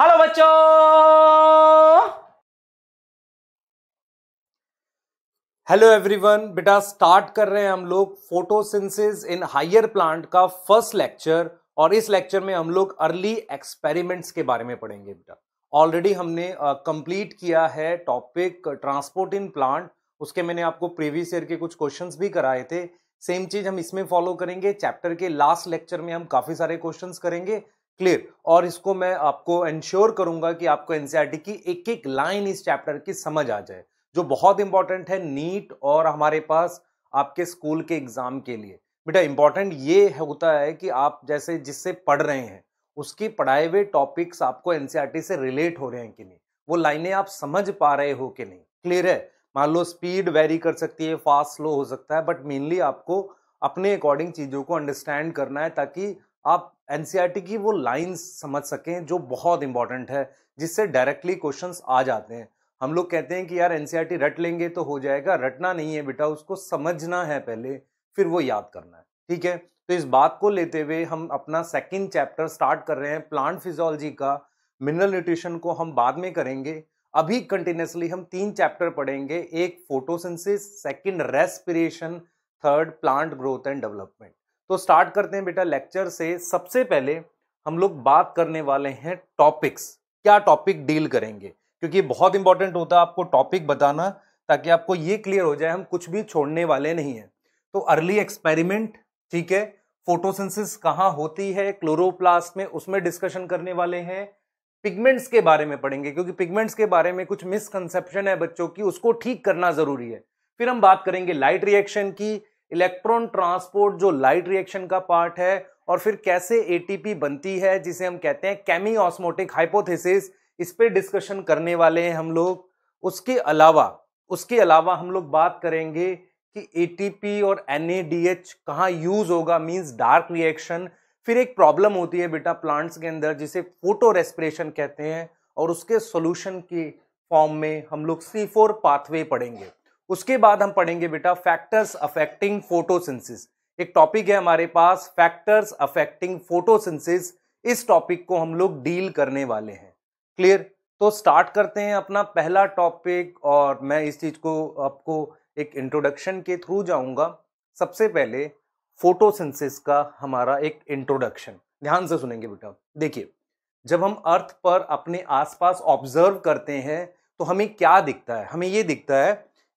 Hello बच्चों hello everyone बेटा start कर रहे हैं हम लोग फोटोसिंथेसिस इन हायर प्लांट का फर्स्ट लेक्चर और इस लेक्चर में हम लोग अर्ली एक्सपेरिमेंट्स के बारे में पढ़ेंगे बेटा ऑलरेडी हमने कंप्लीट uh, किया है टॉपिक ट्रांसपोर्ट इन प्लांट उसके मैंने आपको प्रीवियस ईयर के कुछ क्वेश्चंस भी कराए थे सेम चीज हम इसमें फॉलो करेंगे चैप्टर के लास्ट लेक्चर में हम काफी सारे क्वेश्चंस करेंगे क्लियर और इसको मैं आपको एंश्योर करूंगा कि आपको एनसीईआरटी e की एक एक लाइन इस चैप्टर की समझ आ जाए जो बहुत इंपॉर्टेंट है नीट और हमारे पास आपके स्कूल के एग्जाम के लिए बेटा इंपॉर्टेंट ये होता है कि आप जैसे जिससे पढ़ रहे हैं उसकी पढ़ाए हुए टॉपिक्स आपको एनसीईआरटी e से रिलेट हो रहे हैं कि नहीं वो लाइनें आप समझ पा रहे हो कि नहीं क्लियर है मान लो स्पीड वेरी कर सकती है फास्ट स्लो हो सकता है बट मेनली आपको अपने अकॉर्डिंग चीज़ों को अंडरस्टैंड करना है ताकि आप एनसीईआरटी की वो लाइंस समझ सकें जो बहुत इंपॉर्टेंट है जिससे डायरेक्टली क्वेश्चन आ जाते हैं हम लोग कहते हैं कि यार एनसीईआरटी रट लेंगे तो हो जाएगा रटना नहीं है बेटा उसको समझना है पहले फिर वो याद करना है ठीक है तो इस बात को लेते हुए हम अपना सेकेंड चैप्टर स्टार्ट कर रहे हैं प्लांट फिजोलॉजी का मिनरल न्यूट्रिशन को हम बाद में करेंगे अभी कंटिन्यूसली हम तीन चैप्टर पढ़ेंगे एक photosynthesis second respiration third plant growth and development तो स्टार्ट करते हैं बेटा लेक्चर से सबसे पहले हम लोग बात करने वाले हैं टॉपिक्स क्या टॉपिक डील करेंगे क्योंकि बहुत इंपॉर्टेंट होता है आपको टॉपिक बताना ताकि आपको ये क्लियर हो जाए हम कुछ भी छोड़ने वाले नहीं हैं तो अर्ली एक्सपेरिमेंट ठीक है फोटोसेंसिस कहाँ होती है क्लोरोप्लास्ट में उसमें डिस्कशन करने वाले हैं पिगमेंट्स के बारे में पढ़ेंगे क्योंकि पिगमेंट्स के बारे में कुछ मिसकंसेप्शन है बच्चों की उसको ठीक करना जरूरी है फिर हम बात करेंगे लाइट रिएक्शन की इलेक्ट्रॉन ट्रांसपोर्ट जो लाइट रिएक्शन का पार्ट है और फिर कैसे एटीपी बनती है जिसे हम कहते हैं कैमी ऑस्मोटिक हाइपोथेसिस इस पर डिस्कशन करने वाले हैं हम लोग उसके अलावा उसके अलावा हम लोग बात करेंगे कि एटीपी और एनएडीएच कहाँ यूज होगा मींस डार्क रिएक्शन फिर एक प्रॉब्लम होती है बेटा प्लांट्स के अंदर जिसे फोटो रेस्परेशन कहते हैं और उसके सोल्यूशन के फॉर्म में हम लोग सी फोर पाथवे पढ़ेंगे उसके बाद हम पढ़ेंगे बेटा फैक्टर्स अफेक्टिंग फोटोसिंथेसिस एक टॉपिक है हमारे पास फैक्टर्स अफेक्टिंग फोटोसिंथेसिस इस टॉपिक को हम लोग डील करने वाले हैं क्लियर तो स्टार्ट करते हैं अपना पहला टॉपिक और मैं इस चीज़ को आपको एक इंट्रोडक्शन के थ्रू जाऊंगा सबसे पहले फोटोसिंथेसिस का हमारा एक इंट्रोडक्शन ध्यान से सुनेंगे बेटा देखिए जब हम अर्थ पर अपने आसपास ऑब्जर्व करते हैं तो हमें क्या दिखता है हमें ये दिखता है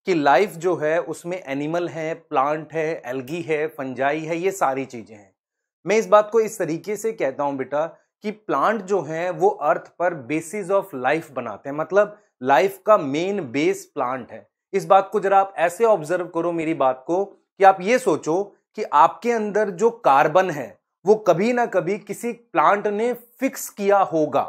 कि लाइफ जो है उसमें एनिमल है प्लांट है एल्गी है फंजाई है ये सारी चीज़ें हैं मैं इस बात को इस तरीके से कहता हूँ बेटा कि प्लांट जो है वो अर्थ पर बेसिस ऑफ लाइफ बनाते हैं मतलब लाइफ का मेन बेस प्लांट है इस बात को जरा आप ऐसे ऑब्जर्व करो मेरी बात को कि आप ये सोचो कि आपके अंदर जो कार्बन है वो कभी ना कभी किसी प्लांट ने फिक्स किया होगा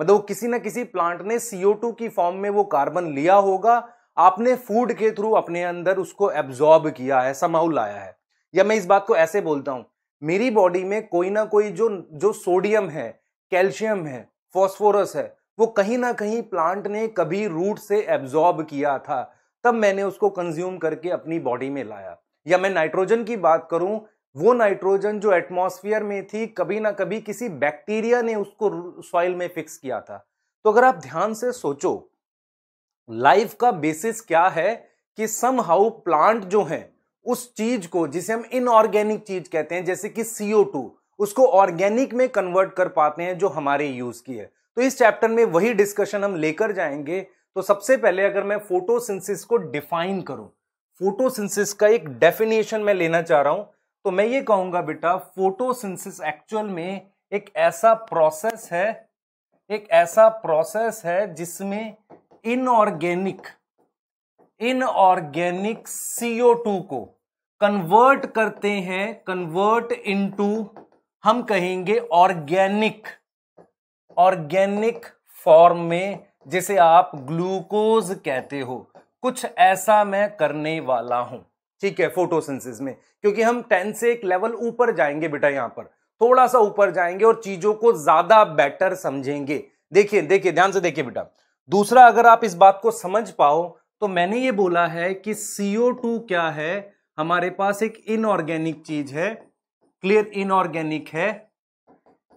मतलब वो किसी ना किसी प्लांट ने टू की फॉर्म में वो कार्बन लिया होगा आपने फूड के थ्रू अपने अंदर उसको एब्जॉर्ब किया है समाउ लाया है या मैं इस बात को ऐसे बोलता हूँ मेरी बॉडी में कोई ना कोई जो जो सोडियम है कैल्शियम है फॉस्फोरस है वो कहीं ना कहीं प्लांट ने कभी रूट से एब्जॉर्ब किया था तब मैंने उसको कंज्यूम करके अपनी बॉडी में लाया या मैं नाइट्रोजन की बात करूं वो नाइट्रोजन जो एटमोसफियर में थी कभी ना कभी किसी बैक्टीरिया ने उसको सॉइल में फिक्स किया था तो अगर आप ध्यान से सोचो लाइफ का बेसिस क्या है कि सम हाउ प्लांट जो है उस चीज को जिसे हम इनऑर्गेनिक चीज कहते हैं जैसे कि सीओ टू उसको ऑर्गेनिक में कन्वर्ट कर पाते हैं जो हमारे यूज की है तो इस चैप्टर में वही डिस्कशन हम लेकर जाएंगे तो सबसे पहले अगर मैं फोटोसिंथेसिस को डिफाइन करूं फोटोसिंथेसिस का एक डेफिनेशन मैं लेना चाह रहा हूं तो मैं ये कहूंगा बेटा फोटोसिंथेसिस एक्चुअल में एक ऐसा प्रोसेस है एक ऐसा प्रोसेस है जिसमें inorganic inorganic C O two convert करते हैं कन्वर्ट इनटू हम कहेंगे ऑर्गेनिक ऑर्गेनिक फॉर्म में जिसे आप ग्लूकोज कहते हो कुछ ऐसा मैं करने वाला हूं ठीक है फोटोसिंथेसिस में क्योंकि हम टेन से एक लेवल ऊपर जाएंगे बेटा यहां पर थोड़ा सा ऊपर जाएंगे और चीजों को ज्यादा बेटर समझेंगे देखिए देखिए ध्यान से देखिए बेटा दूसरा अगर आप इस बात को समझ पाओ तो मैंने ये बोला है कि CO2 क्या है हमारे पास एक इनऑर्गेनिक चीज है क्लियर इनऑर्गेनिक है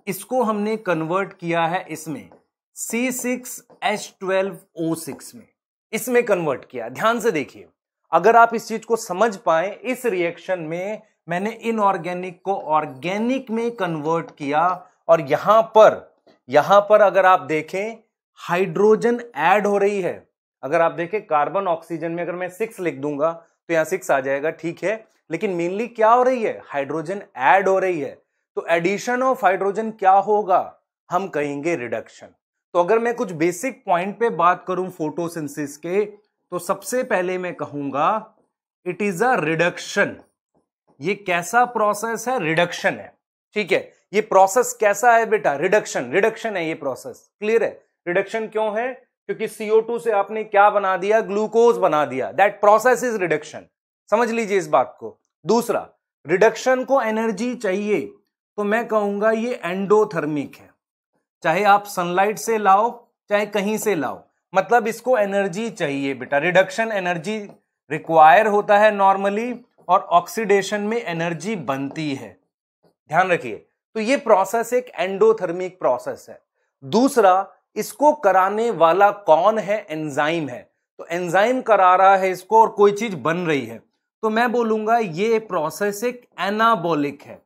इसको हमने कन्वर्ट किया है इसमें C6H12O6 में इसमें कन्वर्ट किया ध्यान से देखिए अगर आप इस चीज को समझ पाए इस रिएक्शन में मैंने इनऑर्गेनिक को ऑर्गेनिक में कन्वर्ट किया और यहां पर यहां पर अगर आप देखें हाइड्रोजन ऐड हो रही है अगर आप देखें कार्बन ऑक्सीजन में अगर मैं सिक्स लिख दूंगा तो यहाँ सिक्स आ जाएगा ठीक है लेकिन मेनली क्या हो रही है हाइड्रोजन ऐड हो रही है तो एडिशन ऑफ हाइड्रोजन क्या होगा हम कहेंगे रिडक्शन तो अगर मैं कुछ बेसिक पॉइंट पे बात करूं फोटोसिंथेसिस के तो सबसे पहले मैं कहूंगा इट इज अ रिडक्शन ये कैसा प्रोसेस है रिडक्शन है ठीक है ये प्रोसेस कैसा है बेटा रिडक्शन रिडक्शन है ये प्रोसेस क्लियर है रिडक्शन क्यों है क्योंकि CO2 से आपने क्या बना दिया ग्लूकोज बना दिया दैट प्रोसेस इज रिडक्शन समझ लीजिए इस बात को दूसरा रिडक्शन को एनर्जी चाहिए तो मैं कहूंगा ये एंडोथर्मिक है चाहे आप सनलाइट से लाओ चाहे कहीं से लाओ मतलब इसको एनर्जी चाहिए बेटा रिडक्शन एनर्जी रिक्वायर होता है नॉर्मली और ऑक्सीडेशन में एनर्जी बनती है ध्यान रखिए तो ये प्रोसेस एक एंडोथर्मिक प्रोसेस है दूसरा इसको कराने वाला कौन है एंजाइम है तो एंजाइम करा रहा है इसको और कोई चीज बन रही है तो मैं बोलूंगा ये प्रोसेस एक एनाबोलिक है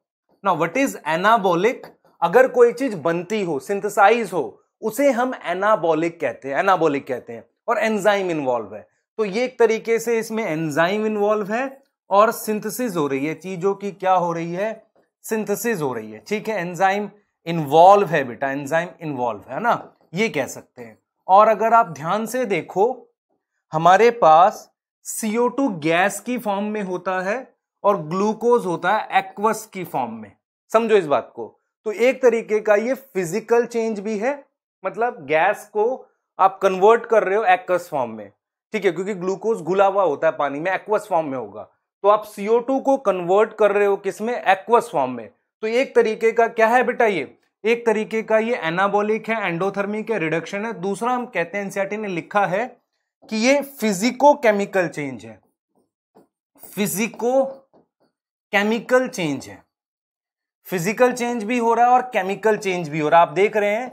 ना व्हाट इज एनाबोलिक अगर कोई चीज बनती हो सिंथेसाइज हो उसे हम एनाबोलिक कहते हैं एनाबोलिक कहते हैं और एंजाइम इन्वॉल्व है तो ये एक तरीके से इसमें एंजाइम इन्वॉल्व है और सिंथेसिस हो रही है चीजों की क्या हो रही है सिंथेसिस हो रही है ठीक है एंजाइम इन्वॉल्व है बेटा एंजाइम इन्वॉल्व है ना ये कह सकते हैं और अगर आप ध्यान से देखो हमारे पास CO2 गैस की फॉर्म में होता है और ग्लूकोज होता है एक्वस की फॉर्म में समझो इस बात को तो एक तरीके का ये फिजिकल चेंज भी है मतलब गैस को आप कन्वर्ट कर रहे हो एक्वस फॉर्म में ठीक है क्योंकि ग्लूकोज घुला हुआ होता है पानी में एक्वस फॉर्म में होगा तो आप CO2 को कन्वर्ट कर रहे हो किसमें एक्वस फॉर्म में तो एक तरीके का क्या है बेटा ये एक तरीके का ये एनाबॉलिक है एंडोथर्मी के रिडक्शन है दूसरा हम कहते हैं एनसीआरटी ने लिखा है कि ये फिजिको केमिकल चेंज है फिजिको केमिकल चेंज है फिजिकल चेंज भी हो रहा है और केमिकल चेंज भी हो रहा है आप देख रहे हैं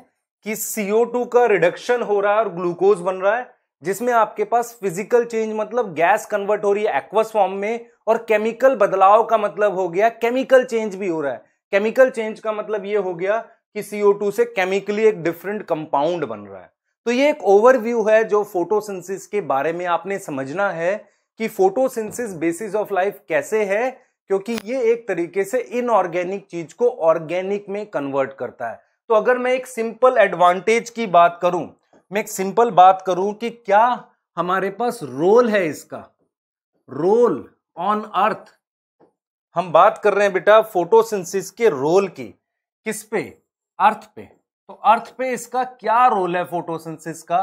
कि CO2 का रिडक्शन हो रहा है और ग्लूकोज बन रहा है जिसमें आपके पास फिजिकल चेंज मतलब गैस कन्वर्ट हो रही है एक्वस फॉर्म में और केमिकल बदलाव का मतलब हो गया केमिकल चेंज भी हो रहा है केमिकल चेंज का मतलब ये हो गया कि CO2 से केमिकली एक डिफरेंट कंपाउंड बन रहा है तो ये एक ओवरव्यू है जो फोटोसिंथेसिस के बारे में आपने समझना है कि फोटोसिंथेसिस बेसिस ऑफ लाइफ कैसे है क्योंकि ये एक तरीके से इनऑर्गेनिक चीज को ऑर्गेनिक में कन्वर्ट करता है तो अगर मैं एक सिंपल एडवांटेज की बात करूं मैं एक सिंपल बात करूं कि क्या हमारे पास रोल है इसका रोल ऑन अर्थ हम बात कर रहे हैं बेटा फोटोसिंथेसिस के रोल की किस पे अर्थ पे तो अर्थ पे इसका क्या रोल है फोटोसिंथेसिस का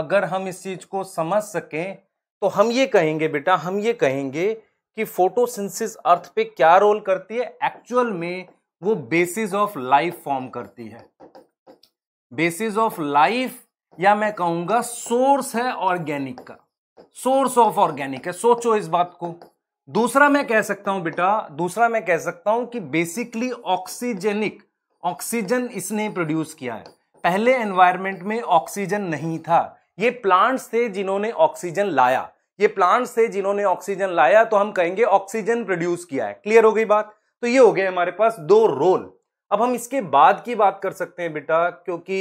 अगर हम इस चीज को समझ सकें तो हम ये कहेंगे बेटा हम ये कहेंगे कि फोटोसिंथेसिस अर्थ पे क्या रोल करती है एक्चुअल में वो बेसिस ऑफ लाइफ फॉर्म करती है बेसिस ऑफ लाइफ या मैं कहूंगा सोर्स है ऑर्गेनिक का सोर्स ऑफ ऑर्गेनिक है सोचो इस बात को दूसरा मैं कह सकता हूं बेटा दूसरा मैं कह सकता हूं कि बेसिकली ऑक्सीजेनिक ऑक्सीजन इसने प्रोड्यूस किया है पहले एनवायरमेंट में ऑक्सीजन नहीं था ये प्लांट्स थे जिन्होंने ऑक्सीजन लाया ये प्लांट्स थे जिन्होंने ऑक्सीजन लाया तो हम कहेंगे ऑक्सीजन प्रोड्यूस किया है क्लियर हो गई बात तो ये हो गए हमारे पास दो रोल अब हम इसके बाद की बात कर सकते हैं बेटा क्योंकि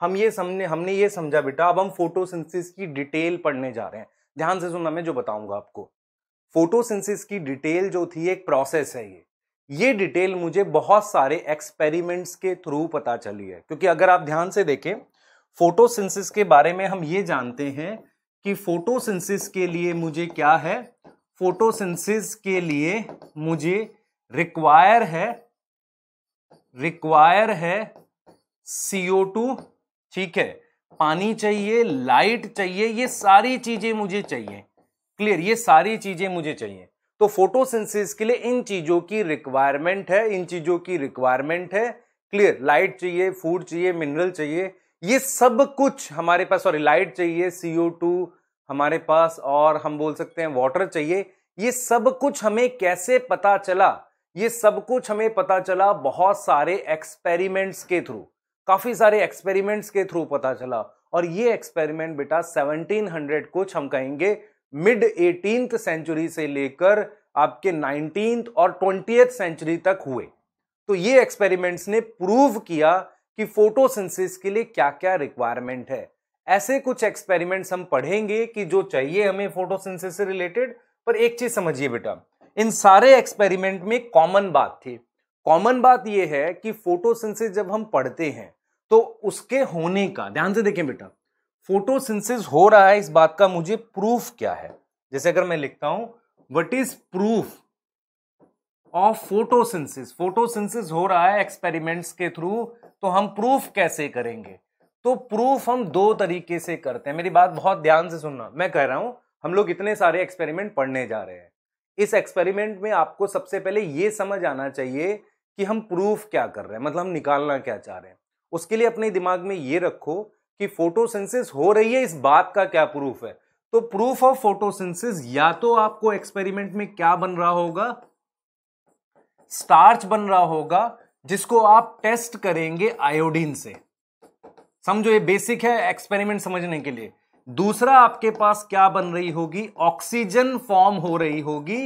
हम ये समझने हमने ये समझा बेटा अब हम फोटोसिंथेसिस की डिटेल पढ़ने जा रहे हैं ध्यान से सुनना मैं जो बताऊंगा आपको फोटोसिंथेसिस की डिटेल जो थी एक प्रोसेस है ये ये डिटेल मुझे बहुत सारे एक्सपेरिमेंट्स के थ्रू पता चली है क्योंकि अगर आप ध्यान से देखें फोटोसिंथेसिस के बारे में हम ये जानते हैं कि फोटोसिंथेसिस के लिए मुझे क्या है फोटोसिंथेसिस के लिए मुझे रिक्वायर है रिक्वायर है सीओ टू ठीक है पानी चाहिए लाइट चाहिए ये सारी चीजें मुझे चाहिए क्लियर ये सारी चीजें मुझे चाहिए तो फोटोसिंथेसिस के लिए इन चीज़ों की रिक्वायरमेंट है इन चीज़ों की रिक्वायरमेंट है क्लियर लाइट चाहिए फूड चाहिए मिनरल चाहिए ये सब कुछ हमारे पास सॉरी लाइट चाहिए सीओ टू हमारे पास और हम बोल सकते हैं वाटर चाहिए ये सब कुछ हमें कैसे पता चला ये सब कुछ हमें पता चला बहुत सारे एक्सपेरिमेंट्स के थ्रू काफ़ी सारे एक्सपेरिमेंट्स के थ्रू पता चला और ये एक्सपेरिमेंट बेटा 1700 कुछ हम कहेंगे मिड एटीन सेंचुरी से लेकर आपके नाइनटीन और ट्वेंटी सेंचुरी तक हुए तो ये एक्सपेरिमेंट्स ने प्रूव किया कि फोटोसिंथेसिस के लिए क्या क्या रिक्वायरमेंट है ऐसे कुछ एक्सपेरिमेंट्स हम पढ़ेंगे कि जो चाहिए हमें फोटोसिंथेसिस से रिलेटेड पर एक चीज समझिए बेटा इन सारे एक्सपेरिमेंट में कॉमन बात थी कॉमन बात यह है कि फोटोसिंथेसिस जब हम पढ़ते हैं तो उसके होने का ध्यान से देखें बेटा फोटोसिंथेसिस हो रहा है इस बात का मुझे प्रूफ क्या है जैसे अगर मैं लिखता हूं what is proof of photosynthesis photosynthesis हो रहा है एक्सपेरिमेंट्स के थ्रू तो हम प्रूफ कैसे करेंगे तो प्रूफ हम दो तरीके से करते हैं मेरी बात बहुत ध्यान से सुनना मैं कह रहा हूं हम लोग इतने सारे एक्सपेरिमेंट पढ़ने जा रहे हैं इस एक्सपेरिमेंट में आपको सबसे पहले ये समझ आना चाहिए कि हम प्रूफ क्या कर रहे हैं मतलब हम निकालना क्या चाह रहे हैं उसके लिए अपने दिमाग में ये रखो कि फोटोसिंथेसिस हो रही है इस बात का क्या प्रूफ है तो प्रूफ ऑफ फोटोसिंथेसिस या तो आपको एक्सपेरिमेंट में क्या बन रहा होगा स्टार्च बन रहा होगा जिसको आप टेस्ट करेंगे आयोडीन से समझो ये बेसिक है एक्सपेरिमेंट समझने के लिए दूसरा आपके पास क्या बन रही होगी ऑक्सीजन फॉर्म हो रही होगी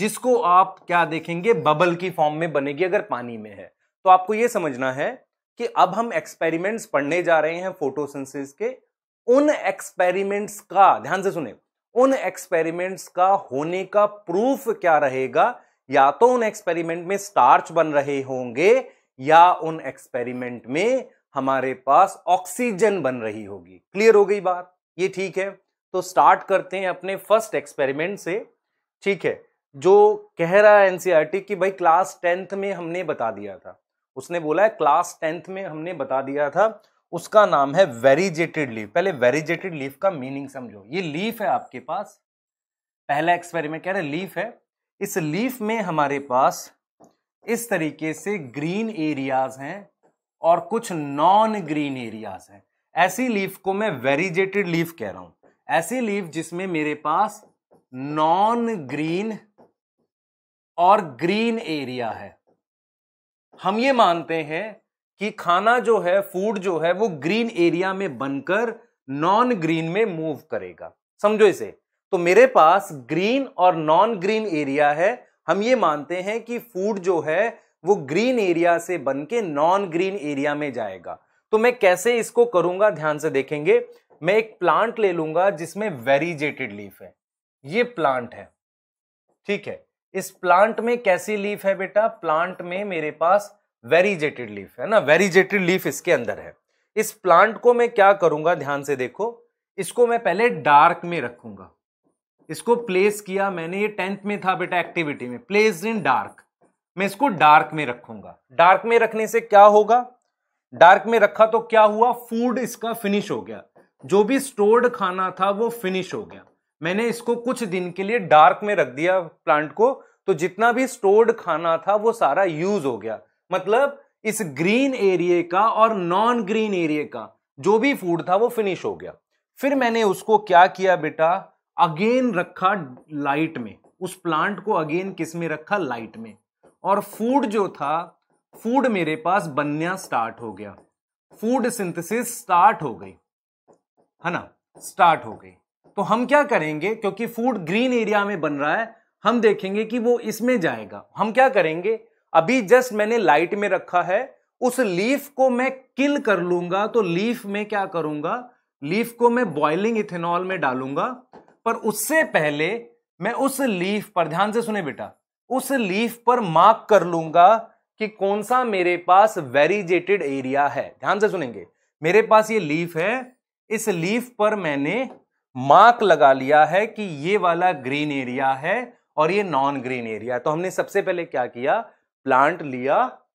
जिसको आप क्या देखेंगे बबल की फॉर्म में बनेगी अगर पानी में है तो आपको यह समझना है कि अब हम एक्सपेरिमेंट्स पढ़ने जा रहे हैं फोटोसेंसिस के उन एक्सपेरिमेंट्स का ध्यान से सुने उन एक्सपेरिमेंट्स का होने का प्रूफ क्या रहेगा या तो उन एक्सपेरिमेंट में स्टार्च बन रहे होंगे या उन एक्सपेरिमेंट में हमारे पास ऑक्सीजन बन रही होगी क्लियर हो गई बात ये ठीक है तो स्टार्ट करते हैं अपने फर्स्ट एक्सपेरिमेंट से ठीक है जो कह रहा है एनसीआरटी e कि भाई क्लास टेंथ में हमने बता दिया था उसने बोला है क्लास टेंथ में हमने बता दिया था उसका नाम है वेरीजेटेड लीफ पहले वेरीजेटेड लीफ का मीनिंग समझो ये लीफ है आपके पास पहला एक्सपेरिमेंट कह रहे लीफ है इस लीफ में हमारे पास इस तरीके से ग्रीन एरियाज हैं और कुछ नॉन ग्रीन एरियाज हैं ऐसी लीफ को मैं वेरीजेटेड लीफ कह रहा हूं ऐसी लीफ जिसमें मेरे पास नॉन ग्रीन और ग्रीन एरिया है हम ये मानते हैं कि खाना जो है फूड जो है वो ग्रीन एरिया में बनकर नॉन ग्रीन में मूव करेगा समझो इसे तो मेरे पास ग्रीन और नॉन ग्रीन एरिया है हम ये मानते हैं कि फूड जो है वो ग्रीन एरिया से बन के नॉन ग्रीन एरिया में जाएगा तो मैं कैसे इसको करूंगा ध्यान से देखेंगे मैं एक प्लांट ले लूंगा जिसमें वेरीजेटेड लीफ है ये प्लांट है ठीक है इस प्लांट में कैसी लीफ है बेटा प्लांट में मेरे पास वेरीजेटेड लीफ है ना वेरीजेटेड लीफ इसके अंदर है इस प्लांट को मैं क्या करूंगा ध्यान से देखो इसको मैं पहले डार्क में रखूंगा इसको प्लेस किया मैंने ये टेंथ में था बेटा एक्टिविटी में प्लेस इन डार्क मैं इसको डार्क में रखूंगा डार्क में रखने से क्या होगा डार्क में रखा तो क्या हुआ फूड इसका फिनिश हो गया जो भी स्टोर्ड खाना था वो फिनिश हो गया मैंने इसको कुछ दिन के लिए डार्क में रख दिया प्लांट को तो जितना भी स्टोर्ड खाना था वो सारा यूज हो गया मतलब इस ग्रीन एरिए का और नॉन ग्रीन एरिए का जो भी फूड था वो फिनिश हो गया फिर मैंने उसको क्या किया बेटा अगेन रखा लाइट में उस प्लांट को अगेन किस में रखा लाइट में और फूड जो था फूड मेरे पास बनना स्टार्ट हो गया फूड सिंथेसिस स्टार्ट हो गई है ना स्टार्ट हो गई तो हम क्या करेंगे क्योंकि फूड ग्रीन एरिया में बन रहा है हम देखेंगे कि वो इसमें जाएगा हम क्या करेंगे अभी जस्ट मैंने लाइट में रखा है उस लीफ को मैं किल कर लूंगा तो लीफ में क्या करूंगा लीफ को मैं बॉइलिंग इथेनॉल में डालूंगा पर उससे पहले मैं उस लीफ पर ध्यान से सुने बेटा उस लीफ पर मार्क कर लूंगा कि कौन सा मेरे पास वेरीजेटेड एरिया है ध्यान से सुनेंगे मेरे पास ये लीफ है इस लीफ पर मैंने मार्क लगा लिया है कि ये वाला ग्रीन एरिया है और ये नॉन ग्रीन एरिया तो हमने सबसे पहले क्या किया प्लांट लिया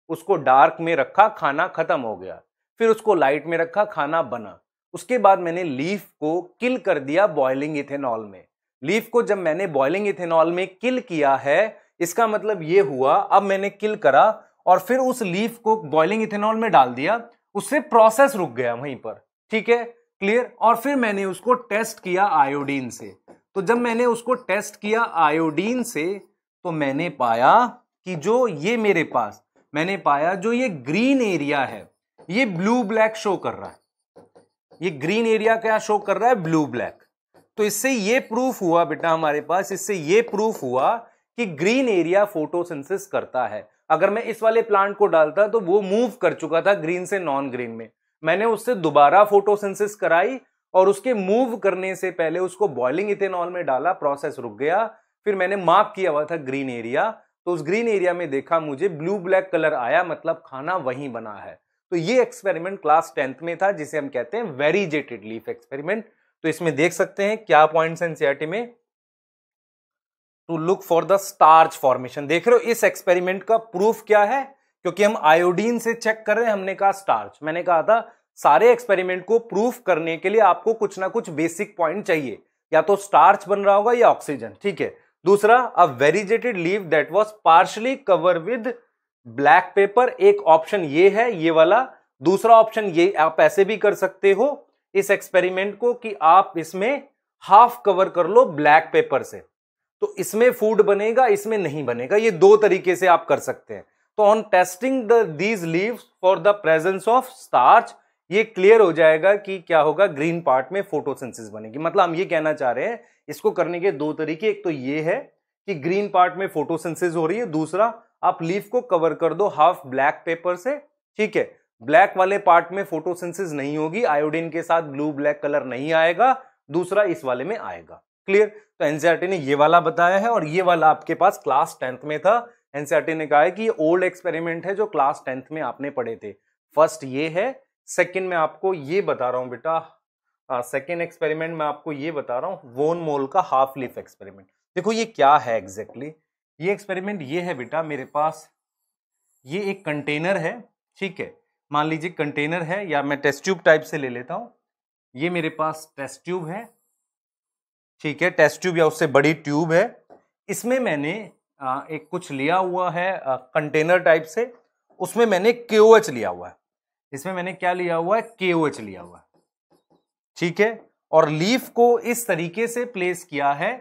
उसको डार्क में रखा खाना खत्म हो गया फिर उसको लाइट में रखा खाना बना उसके बाद मैंने लीफ को किल कर दिया बॉइलिंग इथेनॉल में लीफ को जब मैंने बॉइलिंग इथेनॉल में किल किया है इसका मतलब ये हुआ अब मैंने किल करा और फिर उस लीफ को बॉइलिंग इथेनॉल में डाल दिया उससे प्रोसेस रुक गया वहीं पर ठीक है क्लियर और फिर मैंने उसको टेस्ट किया आयोडीन से तो जब मैंने उसको टेस्ट किया आयोडीन से तो मैंने पाया कि जो ये मेरे पास मैंने पाया जो ये ग्रीन एरिया है ये ब्लू ब्लैक शो कर रहा है ये ग्रीन एरिया क्या शो कर रहा है ब्लू ब्लैक तो इससे ये प्रूफ हुआ बेटा हमारे पास इससे ये प्रूफ हुआ कि ग्रीन एरिया फोटोसिंथेसिस करता है अगर मैं इस वाले प्लांट को डालता तो वो मूव कर चुका था ग्रीन से नॉन ग्रीन में मैंने उससे दोबारा फोटोसेंसिस कराई और उसके मूव करने से पहले उसको बॉइलिंग इथेनॉल में डाला प्रोसेस रुक गया फिर मैंने मार्क किया हुआ था ग्रीन एरिया तो उस ग्रीन एरिया में देखा मुझे ब्लू ब्लैक कलर आया मतलब खाना वहीं बना है तो ये एक्सपेरिमेंट क्लास टेंथ में था जिसे हम कहते हैं वेरीजेटेड लीफ एक्सपेरिमेंट तो इसमें देख सकते हैं क्या पॉइंट्स एनसीआरटी में to look for the starch formation देख रहे हो इस एक्सपेरिमेंट का प्रूफ क्या है क्योंकि हम आयोडीन से चेक कर रहे हैं हमने कहा स्टार्च मैंने कहा था सारे एक्सपेरिमेंट को प्रूफ करने के लिए आपको कुछ ना कुछ बेसिक पॉइंट चाहिए या तो स्टार्च बन रहा होगा या ऑक्सीजन ठीक है दूसरा a variegated leaf that was partially covered with black paper एक ऑप्शन ये है ये वाला दूसरा ऑप्शन ये आप ऐसे भी कर सकते हो इस एक्सपेरिमेंट को कि आप इसमें हाफ कवर कर लो ब्लैक पेपर से तो इसमें फूड बनेगा इसमें नहीं बनेगा ये दो तरीके से आप कर सकते हैं तो on testing the these leaves for the presence of starch ये क्लियर हो जाएगा कि क्या होगा ग्रीन पार्ट में फोटोसेंसिस बनेगी मतलब हम ये कहना चाह रहे हैं इसको करने के दो तरीके एक तो ये है कि ग्रीन पार्ट में फोटोसेंसिस हो रही है दूसरा आप लीफ को कवर कर दो हाफ ब्लैक पेपर से ठीक है ब्लैक वाले पार्ट में फोटोसेंसिस नहीं होगी आयोडीन के साथ ब्लू ब्लैक कलर नहीं आएगा दूसरा इस वाले में आएगा क्लियर तो एनसीआरटी ने ये वाला बताया है और ये वाला आपके पास क्लास टेंथ में था एनसीआरटी ने कहा है कि ये ओल्ड एक्सपेरिमेंट है जो क्लास टेंथ में आपने पढ़े थे फर्स्ट ये है सेकंड में आपको ये बता रहा हूँ बेटा सेकंड एक्सपेरिमेंट में आपको ये बता रहा हूँ वोन मोल का हाफ लीफ एक्सपेरिमेंट देखो ये क्या है एग्जैक्टली exactly? ये एक्सपेरिमेंट ये है बेटा मेरे पास ये एक कंटेनर है ठीक है मान लीजिए कंटेनर है या मैं टेस्ट ट्यूब टाइप से ले लेता हूँ ये मेरे पास टेस्ट ट्यूब है ठीक है टेस्ट ट्यूब या उससे बड़ी ट्यूब है इसमें मैंने एक कुछ लिया हुआ है कंटेनर टाइप से उसमें मैंने के लिया हुआ है इसमें मैंने क्या लिया हुआ है के लिया हुआ है ठीक है और लीफ को इस तरीके से प्लेस किया है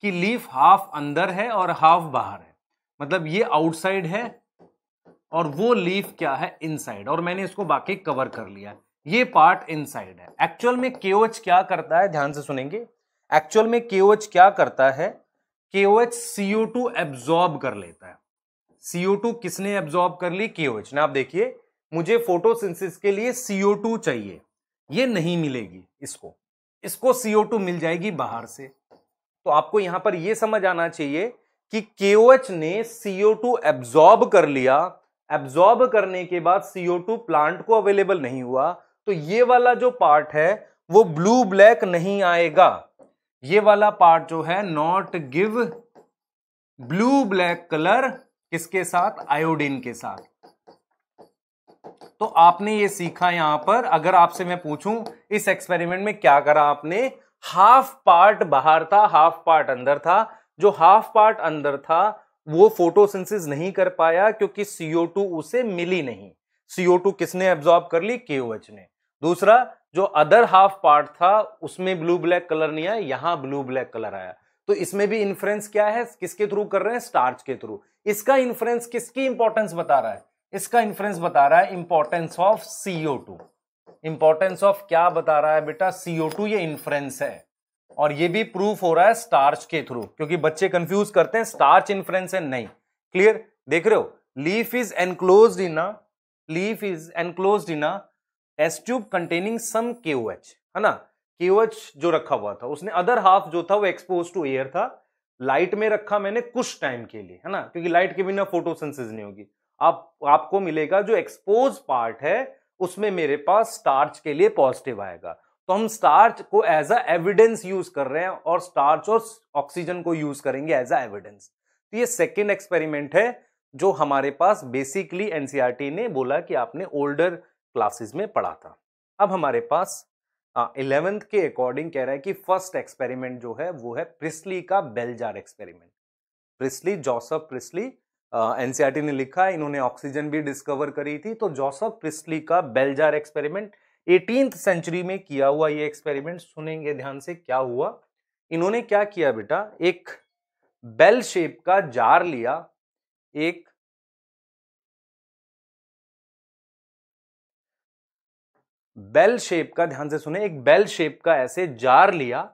कि लीफ हाफ अंदर है और हाफ बाहर है मतलब ये आउटसाइड है और वो लीफ क्या है इनसाइड और मैंने इसको बाकी कवर कर लिया ये पार्ट इनसाइड है एक्चुअल में के क्या करता है ध्यान से सुनेंगे एक्चुअल में के क्या करता है KOH CO2 टू एब्जॉर्ब कर लेता है सीओ टू किसने एब्जॉर्ब कर ली के ओ एच ना आप देखिए मुझे फोटोसिंथेसिस के लिए सीओ टू चाहिए ये नहीं मिलेगी इसको इसको सीओ टू मिल जाएगी बाहर से तो आपको यहां पर यह समझ आना चाहिए कि KOH ने सीओ टू एब्जॉर्ब कर लिया एब्जॉर्ब करने के बाद सीओ टू प्लांट को अवेलेबल नहीं हुआ तो ये वाला जो पार्ट है वो ब्लू ब्लैक नहीं आएगा ये वाला पार्ट जो है not give blue black colour किसके साथ आयोडीन के साथ तो आपने ये सीखा यहां पर अगर आपसे मैं पूछूं इस एक्सपेरिमेंट में क्या करा आपने हाफ पार्ट बाहर था हाफ पार्ट अंदर था जो हाफ पार्ट अंदर था वो फोटोसिंथेसिस नहीं कर पाया क्योंकि CO2 उसे मिली नहीं CO2 किसने एब्जॉर्ब कर ली KOH ने दूसरा जो अदर हाफ पार्ट था उसमें ब्लू ब्लैक कलर नहीं आया यहां ब्लू ब्लैक कलर आया तो इसमें भी इन्फ्रेंस क्या है किसके थ्रू कर रहे हैं स्टार्च के थ्रू इसका इन्फ्रेंस किसकी इंपॉर्टेंस बता रहा है इसका इन्फ्रेंस बता रहा है importance of CO two importance of क्या बता रहा है बेटा सीओ टू ये इन्फ्रेंस है और ये भी प्रूफ हो रहा है स्टार्च के थ्रू क्योंकि बच्चे कंफ्यूज करते हैं स्टार्च इन्फ्रेंस है नहीं क्लियर देख रहे हो leaf is enclose in leaf is enclose in as tube containing some के है ना के जो रखा हुआ था उसने अदर हाफ जो था वो एक्सपोज टू एयर था लाइट में रखा मैंने कुछ टाइम के लिए है ना क्योंकि लाइट के बिना फोटोसेंसिस नहीं होगी आप आपको मिलेगा जो एक्सपोज पार्ट है उसमें मेरे पास स्टार्च के लिए पॉजिटिव आएगा तो हम स्टार्च को एज अ एविडेंस यूज कर रहे हैं और स्टार्च और ऑक्सीजन को यूज करेंगे एज अ एविडेंस तो ये सेकेंड एक्सपेरिमेंट है जो हमारे पास बेसिकली एनसीआरटी e ने बोला कि आपने ओल्डर क्लासेस में पढ़ा था अब हमारे पास इलेवेंथ के अकॉर्डिंग कह रहा है कि फर्स्ट एक्सपेरिमेंट जो है वो है प्रिस्ली का bell jar experiment Priestley Joseph Priestley NCERT ने लिखा है इन्होंने ऑक्सीजन भी डिस्कवर करी थी तो जोसफ प्रिस्ली का बेलजार एक्सपेरिमेंट एटीन सेंचुरी में किया हुआ ये एक्सपेरिमेंट सुनेंगे ध्यान से क्या हुआ इन्होंने क्या किया बेटा एक बेल शेप का जार लिया एक बेल शेप का ध्यान से सुने एक बेल शेप का ऐसे जार लिया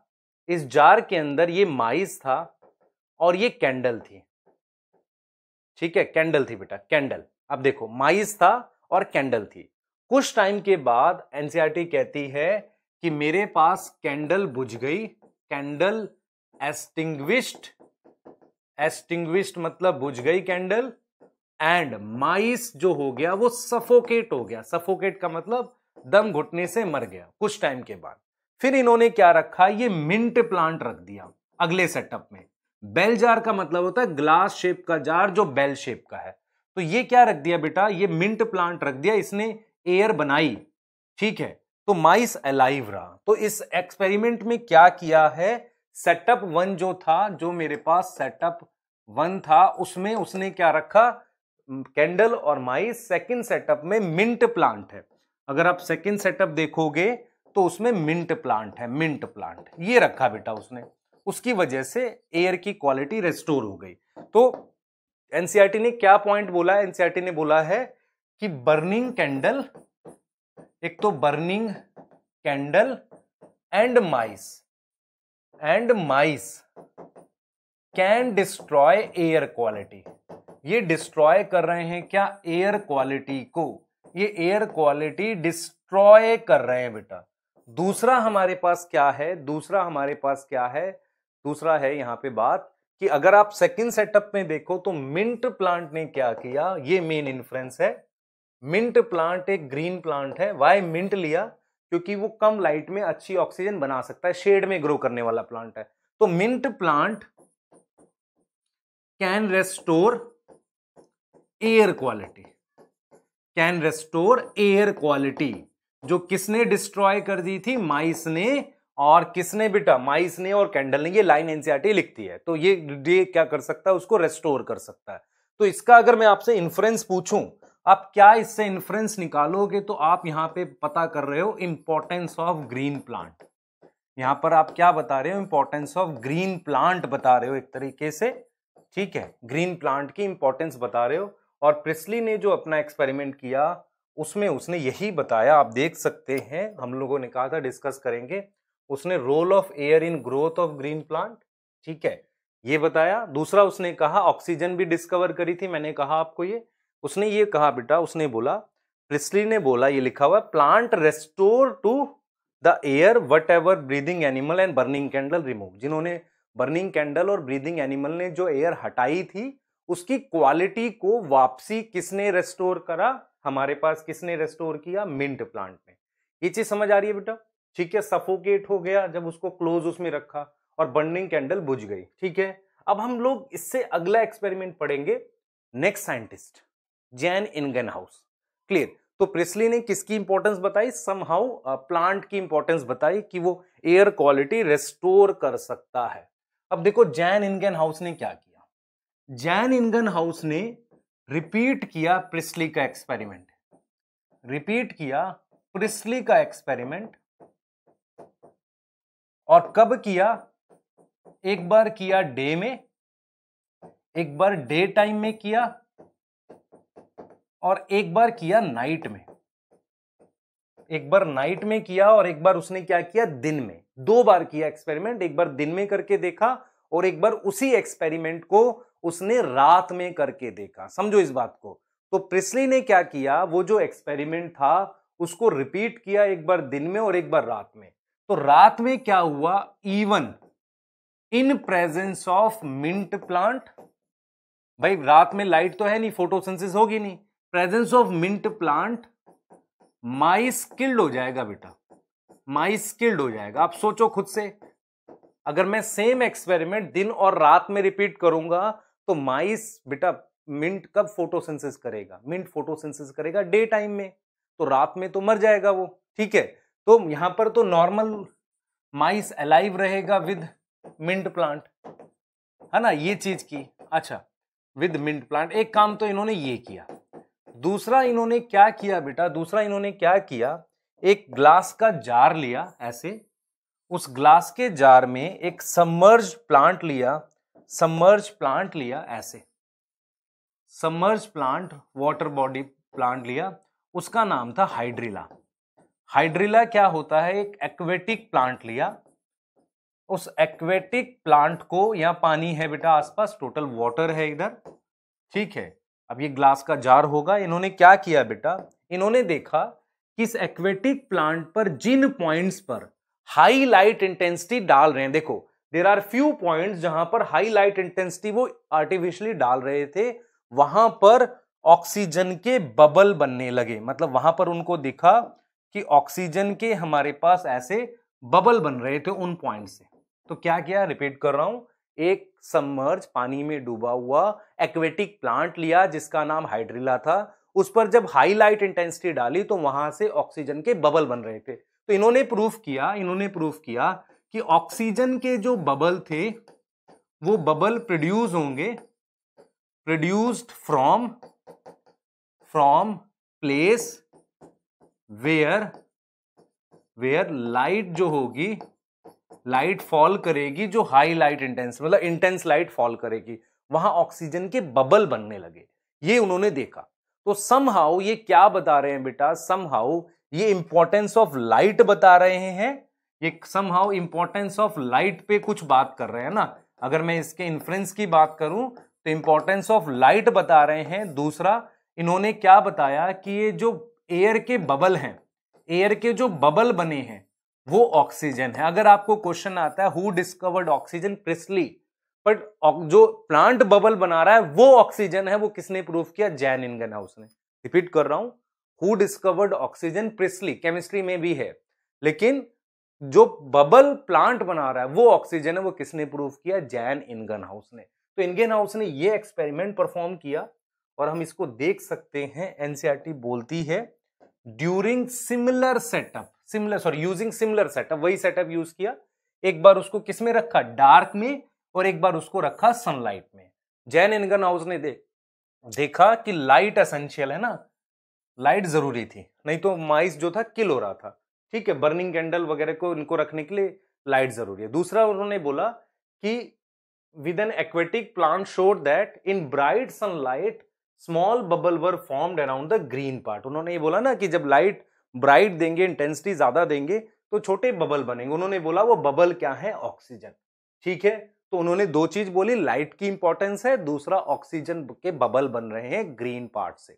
इस जार के अंदर ये माइस था और ये कैंडल थी ठीक है कैंडल थी बेटा कैंडल अब देखो माइस था और कैंडल थी कुछ टाइम के बाद एनसीईआरटी e कहती है कि मेरे पास कैंडल बुझ गई कैंडल एस्टिंग्विश्ड एस्टिंग्विश्ड मतलब बुझ गई कैंडल एंड माइस जो हो गया वो सफोकेट हो गया सफोकेट का मतलब दम घुटने से मर गया कुछ टाइम के बाद फिर इन्होंने क्या रखा ये मिंट प्लांट रख दिया अगले सेटअप में बेल जार का मतलब होता है ग्लास शेप का जार जो बेल शेप का है तो ये क्या रख दिया बेटा ये मिंट प्लांट रख दिया इसने एयर बनाई ठीक है तो माइस अलाइव रहा तो इस एक्सपेरिमेंट में क्या किया है सेटअप वन जो था जो मेरे पास सेटअप वन था उसमें उसने क्या रखा कैंडल hmm, और माइस सेकंड सेटअप में मिंट प्लांट है अगर आप सेकेंड सेटअप देखोगे तो उसमें मिंट प्लांट है मिंट प्लांट ये रखा बेटा उसने उसकी वजह से एयर की क्वालिटी रेस्टोर हो गई तो एनसीईआरटी e ने क्या पॉइंट बोला है एनसीईआरटी e ने बोला है कि बर्निंग कैंडल एक तो burning candle and mice and mice can destroy air quality ये डिस्ट्रॉय कर रहे हैं क्या एयर क्वालिटी को ये एयर क्वालिटी डिस्ट्रॉय कर रहे हैं बेटा दूसरा हमारे पास क्या है दूसरा हमारे पास क्या है दूसरा है यहां पे बात कि अगर आप सेकंड सेटअप में देखो तो मिंट प्लांट ने क्या किया ये मेन इन्फ्लुएंस है मिंट प्लांट एक ग्रीन प्लांट है वाई मिंट लिया क्योंकि वो कम लाइट में अच्छी ऑक्सीजन बना सकता है शेड में ग्रो करने वाला प्लांट है तो mint plant can restore air quality can restore air quality जो किसने डिस्ट्रॉय कर दी थी माइस ने और किसने बेटा माइस ने और कैंडल ने ये लाइन एनसीआरटी लिखती है तो ये डे क्या कर सकता है उसको रेस्टोर कर सकता है तो इसका अगर मैं आपसे इन्फ्रेंस पूछूं आप क्या इससे इन्फ्रेंस निकालोगे तो आप यहाँ पे पता कर रहे हो इंपॉर्टेंस ऑफ ग्रीन प्लांट यहां पर आप क्या बता रहे हो इंपॉर्टेंस ऑफ ग्रीन प्लांट बता रहे हो एक तरीके से ठीक है ग्रीन प्लांट की इंपॉर्टेंस बता रहे हो और प्रिस्ली ने जो अपना एक्सपेरिमेंट किया उसमें उसने यही बताया आप देख सकते हैं हम लोगों ने कहा था डिस्कस करेंगे उसने role of air in growth of green plant ठीक है ये बताया दूसरा उसने कहा ऑक्सीजन भी डिस्कवर करी थी मैंने कहा आपको ये उसने ये कहा बेटा उसने बोला प्रिस्ली ने बोला ये लिखा हुआ plant restore to the air whatever breathing animal and burning candle remove जिन्होंने बर्निंग कैंडल और ब्रीदिंग एनिमल ने जो एयर हटाई थी उसकी क्वालिटी को वापसी किसने रेस्टोर करा हमारे पास किसने रेस्टोर किया मिंट प्लांट ने ये चीज समझ आ रही है बेटा ठीक है सफोकेट हो गया जब उसको क्लोज उसमें रखा और बर्निंग कैंडल बुझ गई ठीक है अब हम लोग इससे अगला एक्सपेरिमेंट पढ़ेंगे next scientist Jan Ingenhousz clear तो प्रिस्ली ने किसकी इंपॉर्टेंस बताई समहाउ प्लांट uh, की इंपॉर्टेंस बताई कि वो एयर क्वालिटी रेस्टोर कर सकता है अब देखो जैन इनगन हाउस ने क्या किया जैन इंगन हाउस ने रिपीट किया प्रिस्ली का एक्सपेरिमेंट रिपीट किया प्रिस्ली का एक्सपेरिमेंट और कब किया एक बार किया डे में एक बार डे टाइम में किया और एक बार किया नाइट में एक बार नाइट में किया और एक बार उसने क्या किया दिन में दो बार किया एक्सपेरिमेंट एक बार दिन में करके देखा और एक बार उसी एक्सपेरिमेंट को उसने रात में करके देखा समझो इस बात को तो प्रिस्ली ने क्या किया वो जो एक्सपेरिमेंट था उसको रिपीट किया एक बार दिन में और एक बार रात में तो रात में क्या हुआ even in presence of mint plant भाई रात में लाइट तो है नहीं फोटोसेंसिस होगी नहीं presence of mint plant mice killed हो जाएगा बेटा माइस किल्ड हो जाएगा आप सोचो खुद से अगर मैं सेम एक्सपेरिमेंट दिन और रात में रिपीट करूंगा तो माइस बेटा मिंट कब फोटोसेंसिस करेगा मिंट फोटोसेंसिस करेगा डे टाइम में तो रात में तो मर जाएगा वो ठीक है तो यहां पर तो नॉर्मल माइस अलाइव रहेगा विद मिंट प्लांट है ना ये चीज की अच्छा विद मिंट प्लांट एक काम तो इन्होंने ये किया दूसरा इन्होंने क्या किया बेटा दूसरा इन्होंने क्या किया एक ग्लास का जार लिया ऐसे उस ग्लास के जार में एक सबमर्ज प्लांट लिया सबमर्ज प्लांट लिया ऐसे submerge plant water body plant लिया उसका नाम था हाइड्रिला हाइड्रिला क्या होता है एक एक्वेटिक प्लांट लिया उस एक्वेटिक प्लांट को यहाँ पानी है बेटा आसपास टोटल वाटर है इधर ठीक है अब ये ग्लास का जार होगा इन्होंने क्या किया बेटा इन्होंने देखा कि इस एक्वेटिक प्लांट पर जिन पॉइंट्स पर हाई लाइट इंटेंसिटी डाल रहे हैं देखो देर आर फ्यू पॉइंट जहां पर हाई लाइट इंटेंसिटी वो आर्टिफिशियली डाल रहे थे वहां पर ऑक्सीजन के बबल बनने लगे मतलब वहां पर उनको देखा कि ऑक्सीजन के हमारे पास ऐसे बबल बन रहे थे उन पॉइंट से तो क्या किया रिपीट कर रहा हूं एक सम्मर्ज पानी में डूबा हुआ एक्वेटिक प्लांट लिया जिसका नाम हाइड्रिला था उस पर जब हाई लाइट इंटेंसिटी डाली तो वहां से ऑक्सीजन के बबल बन रहे थे तो इन्होंने प्रूफ किया इन्होंने प्रूफ किया कि ऑक्सीजन के जो बबल थे वो बबल प्रोड्यूस होंगे produced from from place where where light जो होगी लाइट फॉल करेगी जो हाई लाइट इंटेंस मतलब इंटेंस लाइट फॉल करेगी वहां ऑक्सीजन के बबल बनने लगे ये उन्होंने देखा तो सम हाउ ये क्या बता रहे हैं बेटा सम हाउ ये इंपॉर्टेंस ऑफ लाइट बता रहे हैं ये सम हाउ ऑफ लाइट पे कुछ बात कर रहे हैं ना अगर मैं इसके इन्फ्लुएंस की बात करूं तो इम्पोर्टेंस ऑफ लाइट बता रहे हैं दूसरा इन्होंने क्या बताया कि ये जो एयर के बबल हैं एयर के जो बबल बने हैं वो ऑक्सीजन है अगर आपको क्वेश्चन आता है who discovered oxygen Priestley but जो प्लांट बबल बना रहा है वो ऑक्सीजन है वो किसने प्रूव किया जैन इनगन हाउस ने रिपीट कर रहा हूं who discovered oxygen Priestley chemistry में भी है लेकिन जो बबल प्लांट बना रहा है वो ऑक्सीजन है वो किसने प्रूव किया जैन इनगन हाउस ने तो इनगन हाउस ने ये एक्सपेरिमेंट परफॉर्म किया और हम इसको देख सकते हैं एनसीईआरटी e बोलती है during similar setup similar sorry using similar setup वही सेटअप यूज किया एक बार उसको किसमें रखा डार्क में और एक बार उसको रखा सनलाइट में जैन इनगन हाउस ने दे, देखा कि लाइट असेंशियल है ना लाइट जरूरी थी नहीं तो माइस जो था किल हो रहा था ठीक है बर्निंग कैंडल वगैरह को इनको रखने के लिए लाइट जरूरी है दूसरा उन्होंने बोला कि with an aquatic plant showed that in bright sunlight small bubble were formed around the green part उन्होंने ये बोला ना कि जब लाइट ब्राइट देंगे इंटेंसिटी ज्यादा देंगे तो छोटे बबल बनेंगे उन्होंने बोला वो बबल क्या है ऑक्सीजन ठीक है तो उन्होंने दो चीज बोली लाइट की इंपॉर्टेंस है दूसरा ऑक्सीजन के बबल बन रहे हैं ग्रीन पार्ट से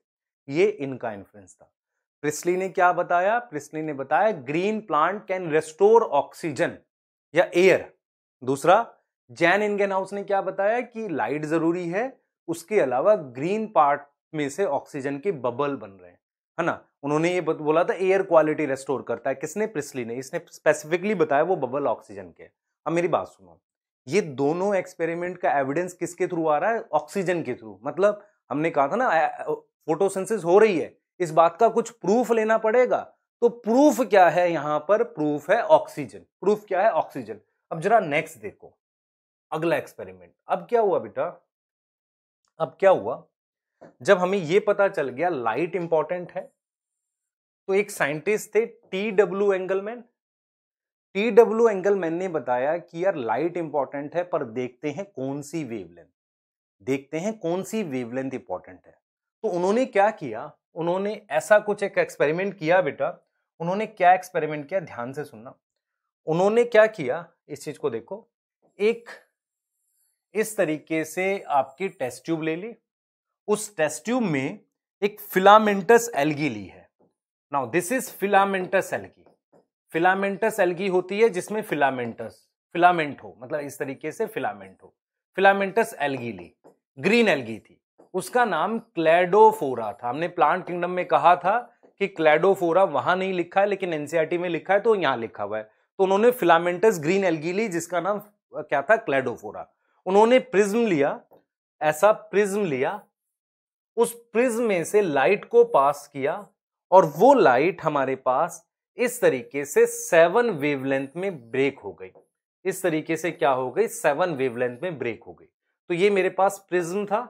ये इनका इन्फ्लुएंस था प्रिस्ली ने क्या बताया प्रिस्ली ने बताया green plant can restore oxygen या एयर दूसरा जैन हाउस ने क्या बताया कि लाइट जरूरी है उसके अलावा ग्रीन पार्ट में से ऑक्सीजन के बबल बन रहे हैं है ना उन्होंने ये बोला था एयर क्वालिटी रेस्टोर करता है किसने प्रिस्ली ने इसने स्पेसिफिकली बताया वो बबल ऑक्सीजन के अब मेरी बात सुनो ये दोनों एक्सपेरिमेंट का एविडेंस किसके थ्रू आ रहा है ऑक्सीजन के थ्रू मतलब हमने कहा था ना फोटोसेंसिस हो रही है इस बात का कुछ प्रूफ लेना पड़ेगा तो प्रूफ क्या है यहां पर प्रूफ है ऑक्सीजन प्रूफ क्या है ऑक्सीजन अब जरा नेक्स्ट देखो अगला एक्सपेरिमेंट अब क्या हुआ बेटा अब क्या हुआ जब हमें यह पता चल गया लाइट इंपॉर्टेंट है तो एक साइंटिस्ट थे T W Engelmann T W Engelmann ने बताया कि यार लाइट इंपॉर्टेंट है पर देखते हैं कौन सी वेवलेंथ देखते हैं कौन सी वेवलेंथ इंपॉर्टेंट है तो उन्होंने क्या किया उन्होंने ऐसा कुछ एक एक्सपेरिमेंट किया बेटा उन्होंने क्या एक्सपेरिमेंट किया ध्यान से सुनना उन्होंने क्या किया इस चीज को देखो एक इस तरीके से आपकी टेस्ट ट्यूब ले ली उस टेस्ट ट्यूब में एक फिलामेंटस एल्गी ली है now this is filamentous algae filamentous algae होती है जिसमें फिलामेंटस फिलामेंट हो मतलब इस तरीके से फिलामेंट हो फिलामेंटस एल्गी ली ग्रीन एल्गी थी उसका नाम क्लेडोफोरा था हमने प्लांट किंगडम में कहा था कि क्लैडोफोरा वहां नहीं लिखा है लेकिन एनसीआरटी में लिखा है तो यहां लिखा हुआ है तो उन्होंने फिलामेंटस ग्रीन एलगी ली जिसका नाम क्या था क्लेडोफोरा उन्होंने प्रिज्म लिया ऐसा प्रिज्म लिया उस प्रिज्म में से लाइट को पास किया और वो लाइट हमारे पास इस तरीके से सेवन वेवलेंथ में ब्रेक हो गई इस तरीके से क्या हो गई सेवन वेवलेंथ में ब्रेक हो गई तो ये मेरे पास प्रिज्म था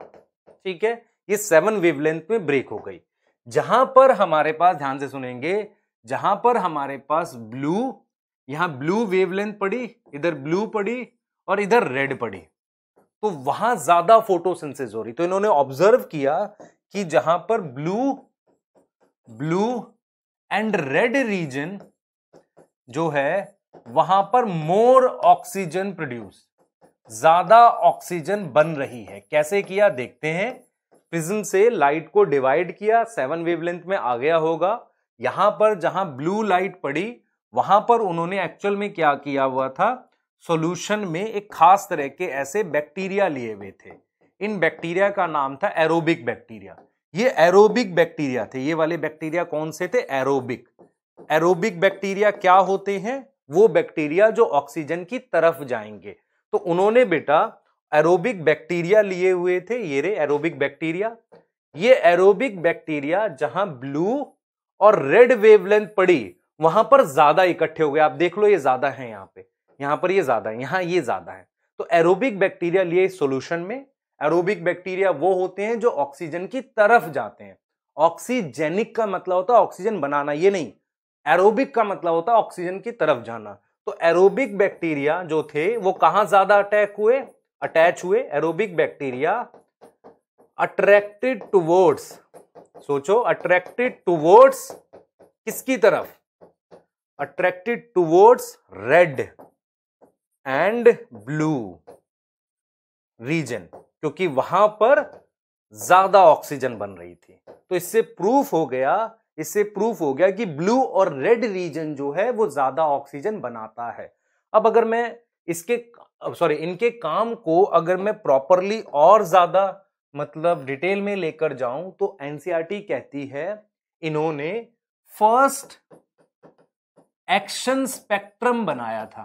ठीक है ये सेवन वेवलेंथ में ब्रेक हो गई जहां पर हमारे पास ध्यान से सुनेंगे जहां पर हमारे पास ब्लू यहां ब्लू वेवलेंथ पड़ी इधर ब्लू पड़ी और इधर रेड पड़ी तो वहां ज्यादा फोटोसेंसेज हो रही तो इन्होंने ऑब्जर्व किया कि जहां पर blue blue and red region जो है वहां पर मोर ऑक्सीजन प्रोड्यूस ज्यादा ऑक्सीजन बन रही है कैसे किया देखते हैं प्रिज्म से लाइट को डिवाइड किया सेवन वेवलेंथ में आ गया होगा यहां पर जहां ब्लू लाइट पड़ी वहां पर उन्होंने एक्चुअल में क्या किया हुआ था सॉल्यूशन में एक खास तरह के ऐसे बैक्टीरिया लिए हुए थे इन बैक्टीरिया का नाम था एरोबिक बैक्टीरिया ये एरोबिक बैक्टीरिया थे ये वाले बैक्टीरिया कौन से थे एरोबिक एरोबिक बैक्टीरिया क्या होते हैं वो बैक्टीरिया जो ऑक्सीजन की तरफ जाएंगे तो उन्होंने बेटा एरोबिक बैक्टीरिया लिए हुए थे ये रे एरोबिक बैक्टीरिया ये एरोबिक बैक्टीरिया जहां ब्लू और रेड वेवलेंथ पड़ी वहां पर ज्यादा इकट्ठे हो गए आप देख लो ये ज्यादा है यहाँ पे यहाँ पर ये ज्यादा है यहाँ ये ज्यादा है तो एरोबिक बैक्टीरिया लिए सोल्यूशन में एरोबिक बैक्टीरिया वो होते हैं जो ऑक्सीजन की तरफ जाते हैं ऑक्सीजेनिक का मतलब होता है ऑक्सीजन बनाना ये नहीं एरोबिक का मतलब होता है ऑक्सीजन की तरफ जाना तो एरोबिक बैक्टीरिया जो थे वो कहां ज्यादा अटैक हुए अटैच हुए एरोबिक बैक्टीरिया अट्रैक्टेड टूवर्ड्स सोचो अट्रैक्टेड टूवर्ड्स किसकी तरफ attracted towards red and blue region क्योंकि वहां पर ज्यादा ऑक्सीजन बन रही थी तो इससे प्रूफ हो गया इससे प्रूफ हो गया कि ब्लू और रेड रीजन जो है वो ज्यादा ऑक्सीजन बनाता है अब अगर मैं इसके सॉरी इनके काम को अगर मैं प्रॉपरली और ज्यादा मतलब डिटेल में लेकर जाऊं तो एनसीआर e कहती है इन्होंने फर्स्ट एक्शन स्पेक्ट्रम बनाया था